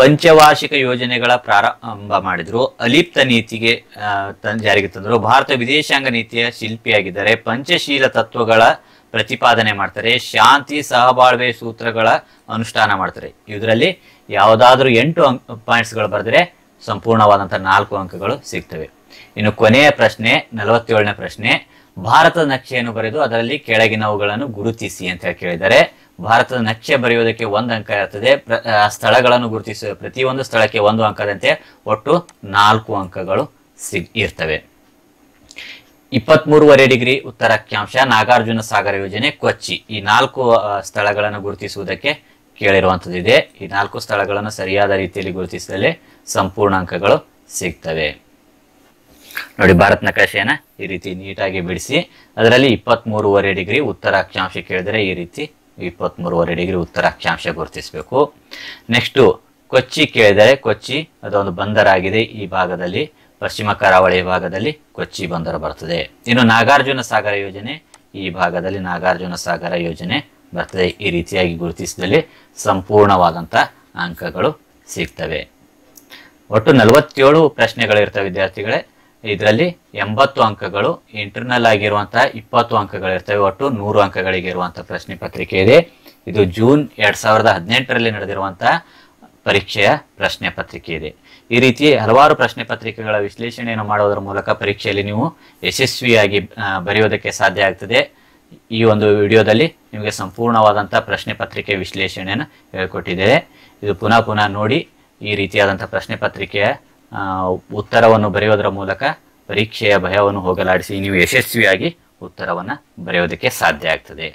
ಪಂಚವಾರ್ಷಿಕ ಯೋಜನೆಗಳ ಪ್ರಾರಂಭ ಮಾಡಿದ್ರು ಅಲಿಪ್ತ ನೀತಿಗೆ ಜಾರಿಗೆ ತಂದರು ಭಾರತ ವಿದೇಶಾಂಗ ನೀತಿಯ ಶಿಲ್ಪಿಯಾಗಿದ್ದಾರೆ ಪಂಚಶೀಲ ತತ್ವಗಳ ಪ್ರತಿಪಾದನೆ ಮಾಡ್ತಾರೆ ಶಾಂತಿ ಸಹಬಾಳ್ವೆ ಸೂತ್ರಗಳ ಅನುಷ್ಠಾನ ಮಾಡ್ತಾರೆ ಇದರಲ್ಲಿ ಯಾವುದಾದ್ರೂ ಎಂಟು ಅಂಕ್ ಪಾಯಿಂಟ್ಸ್ಗಳು ಬರೆದ್ರೆ ಸಂಪೂರ್ಣವಾದಂತಹ ನಾಲ್ಕು ಅಂಕಗಳು ಸಿಗ್ತವೆ ಇನ್ನು ಕೊನೆಯ ಪ್ರಶ್ನೆ ನಲವತ್ತೇಳನೇ ಪ್ರಶ್ನೆ ಭಾರತದ ನಕ್ಷೆಯನ್ನು ಬರೆದು ಅದರಲ್ಲಿ ಕೆಳಗಿನವುಗಳನ್ನು ಗುರುತಿಸಿ ಅಂತ ಹೇಳಿ ಕೇಳಿದ್ದಾರೆ ಭಾರತದ ನಕ್ಷೆ ಬರೆಯುವುದಕ್ಕೆ ಒಂದು ಅಂಕ ಇರ್ತದೆ ಸ್ಥಳಗಳನ್ನು ಗುರುತಿಸುವ ಪ್ರತಿಯೊಂದು ಸ್ಥಳಕ್ಕೆ ಒಂದು ಅಂಕದಂತೆ ಒಟ್ಟು ನಾಲ್ಕು ಅಂಕಗಳು ಸಿಗ್ ಇರ್ತವೆ ಮೂರುವರೆ ಡಿಗ್ರಿ ಉತ್ತರ ಅಕ್ಷಾಂಶ ನಾಗಾರ್ಜುನ ಸಾಗರ ಯೋಜನೆ ಕೊಚ್ಚಿ ಈ ನಾಲ್ಕು ಸ್ಥಳಗಳನ್ನು ಗುರುತಿಸುವುದಕ್ಕೆ ಕೇಳಿರುವಂಥದ್ದು ಇದೆ ಈ ನಾಲ್ಕು ಸ್ಥಳಗಳನ್ನು ಸರಿಯಾದ ರೀತಿಯಲ್ಲಿ ಗುರುತಿಸಿದಲ್ಲಿ ಸಂಪೂರ್ಣ ಅಂಕಗಳು ಸಿಗ್ತವೆ ನೋಡಿ ಭಾರತ ನಕಾಶೆಯನ್ನ ಈ ರೀತಿ ನೀಟಾಗಿ ಬಿಡಿಸಿ ಅದರಲ್ಲಿ ಇಪ್ಪತ್ತ್ ಮೂರುವರೆ ಡಿಗ್ರಿ ಉತ್ತರ ಕೇಳಿದರೆ ಈ ರೀತಿ ಇಪ್ಪತ್ತ್ಮೂರುವರೆ ಡಿಗ್ರಿ ಉತ್ತರ ಅಕ್ಷಾಂಶ ಗುರುತಿಸಬೇಕು ನೆಕ್ಸ್ಟು ಕೊಚ್ಚಿ ಕೇಳಿದರೆ ಕೊಚ್ಚಿ ಅದೊಂದು ಬಂದರಾಗಿದೆ ಈ ಭಾಗದಲ್ಲಿ ಪಶ್ಚಿಮ ಕರಾವಳಿ ಭಾಗದಲ್ಲಿ ಕೊಚ್ಚಿ ಬಂದರು ಬರ್ತದೆ ಇನ್ನು ನಾಗಾರ್ಜುನ ಸಾಗರ ಯೋಜನೆ ಈ ಭಾಗದಲ್ಲಿ ನಾಗಾರ್ಜುನ ಸಾಗರ ಯೋಜನೆ ಬರ್ತದೆ ಈ ರೀತಿಯಾಗಿ ಗುರುತಿಸಿದಲ್ಲಿ ಸಂಪೂರ್ಣವಾದಂಥ ಅಂಕಗಳು ಸಿಗ್ತವೆ ಒಟ್ಟು ನಲವತ್ತೇಳು ಪ್ರಶ್ನೆಗಳಿರ್ತವೆ ವಿದ್ಯಾರ್ಥಿಗಳೇ ಇದರಲ್ಲಿ ಎಂಬತ್ತು ಅಂಕಗಳು ಇಂಟರ್ನಲ್ ಆಗಿರುವಂತಹ ಇಪ್ಪತ್ತು ಅಂಕಗಳಿರ್ತವೆ ಒಟ್ಟು ನೂರು ಅಂಕಗಳಿಗೆ ಇರುವಂತಹ ಪ್ರಶ್ನೆ ಪತ್ರಿಕೆ ಇದೆ ಇದು ಜೂನ್ ಎರಡ್ ಸಾವಿರದ ಹದಿನೆಂಟರಲ್ಲಿ ನಡೆದಿರುವಂತಹ ಪರೀಕ್ಷೆಯ ಪ್ರಶ್ನೆ ಪತ್ರಿಕೆ ಇದೆ ಈ ರೀತಿ ಹಲವಾರು ಪ್ರಶ್ನೆ ಪತ್ರಿಕೆಗಳ ವಿಶ್ಲೇಷಣೆಯನ್ನು ಮಾಡುವುದರ ಮೂಲಕ ಪರೀಕ್ಷೆಯಲ್ಲಿ ನೀವು ಯಶಸ್ವಿಯಾಗಿ ಬರೆಯುವುದಕ್ಕೆ ಸಾಧ್ಯ ಆಗ್ತದೆ ಈ ಒಂದು ವಿಡಿಯೋದಲ್ಲಿ ನಿಮಗೆ ಸಂಪೂರ್ಣವಾದಂತಹ ಪ್ರಶ್ನೆ ಪತ್ರಿಕೆ ವಿಶ್ಲೇಷಣೆಯನ್ನು ಹೇಳಿಕೊಟ್ಟಿದ್ದೇವೆ ಇದು ಪುನಃ ಪುನಃ ನೋಡಿ ಈ ರೀತಿಯಾದಂಥ ಪ್ರಶ್ನೆ ಪತ್ರಿಕೆಯ ಉತ್ತರವನ್ನು ಬರೆಯೋದ್ರ ಮೂಲಕ ಪರೀಕ್ಷೆಯ ಭಯವನ್ನು ಹೋಗಲಾಡಿಸಿ ನೀವು ಯಶಸ್ವಿಯಾಗಿ ಉತ್ತರವನ್ನು ಬರೆಯೋದಕ್ಕೆ ಸಾಧ್ಯ ಆಗ್ತದೆ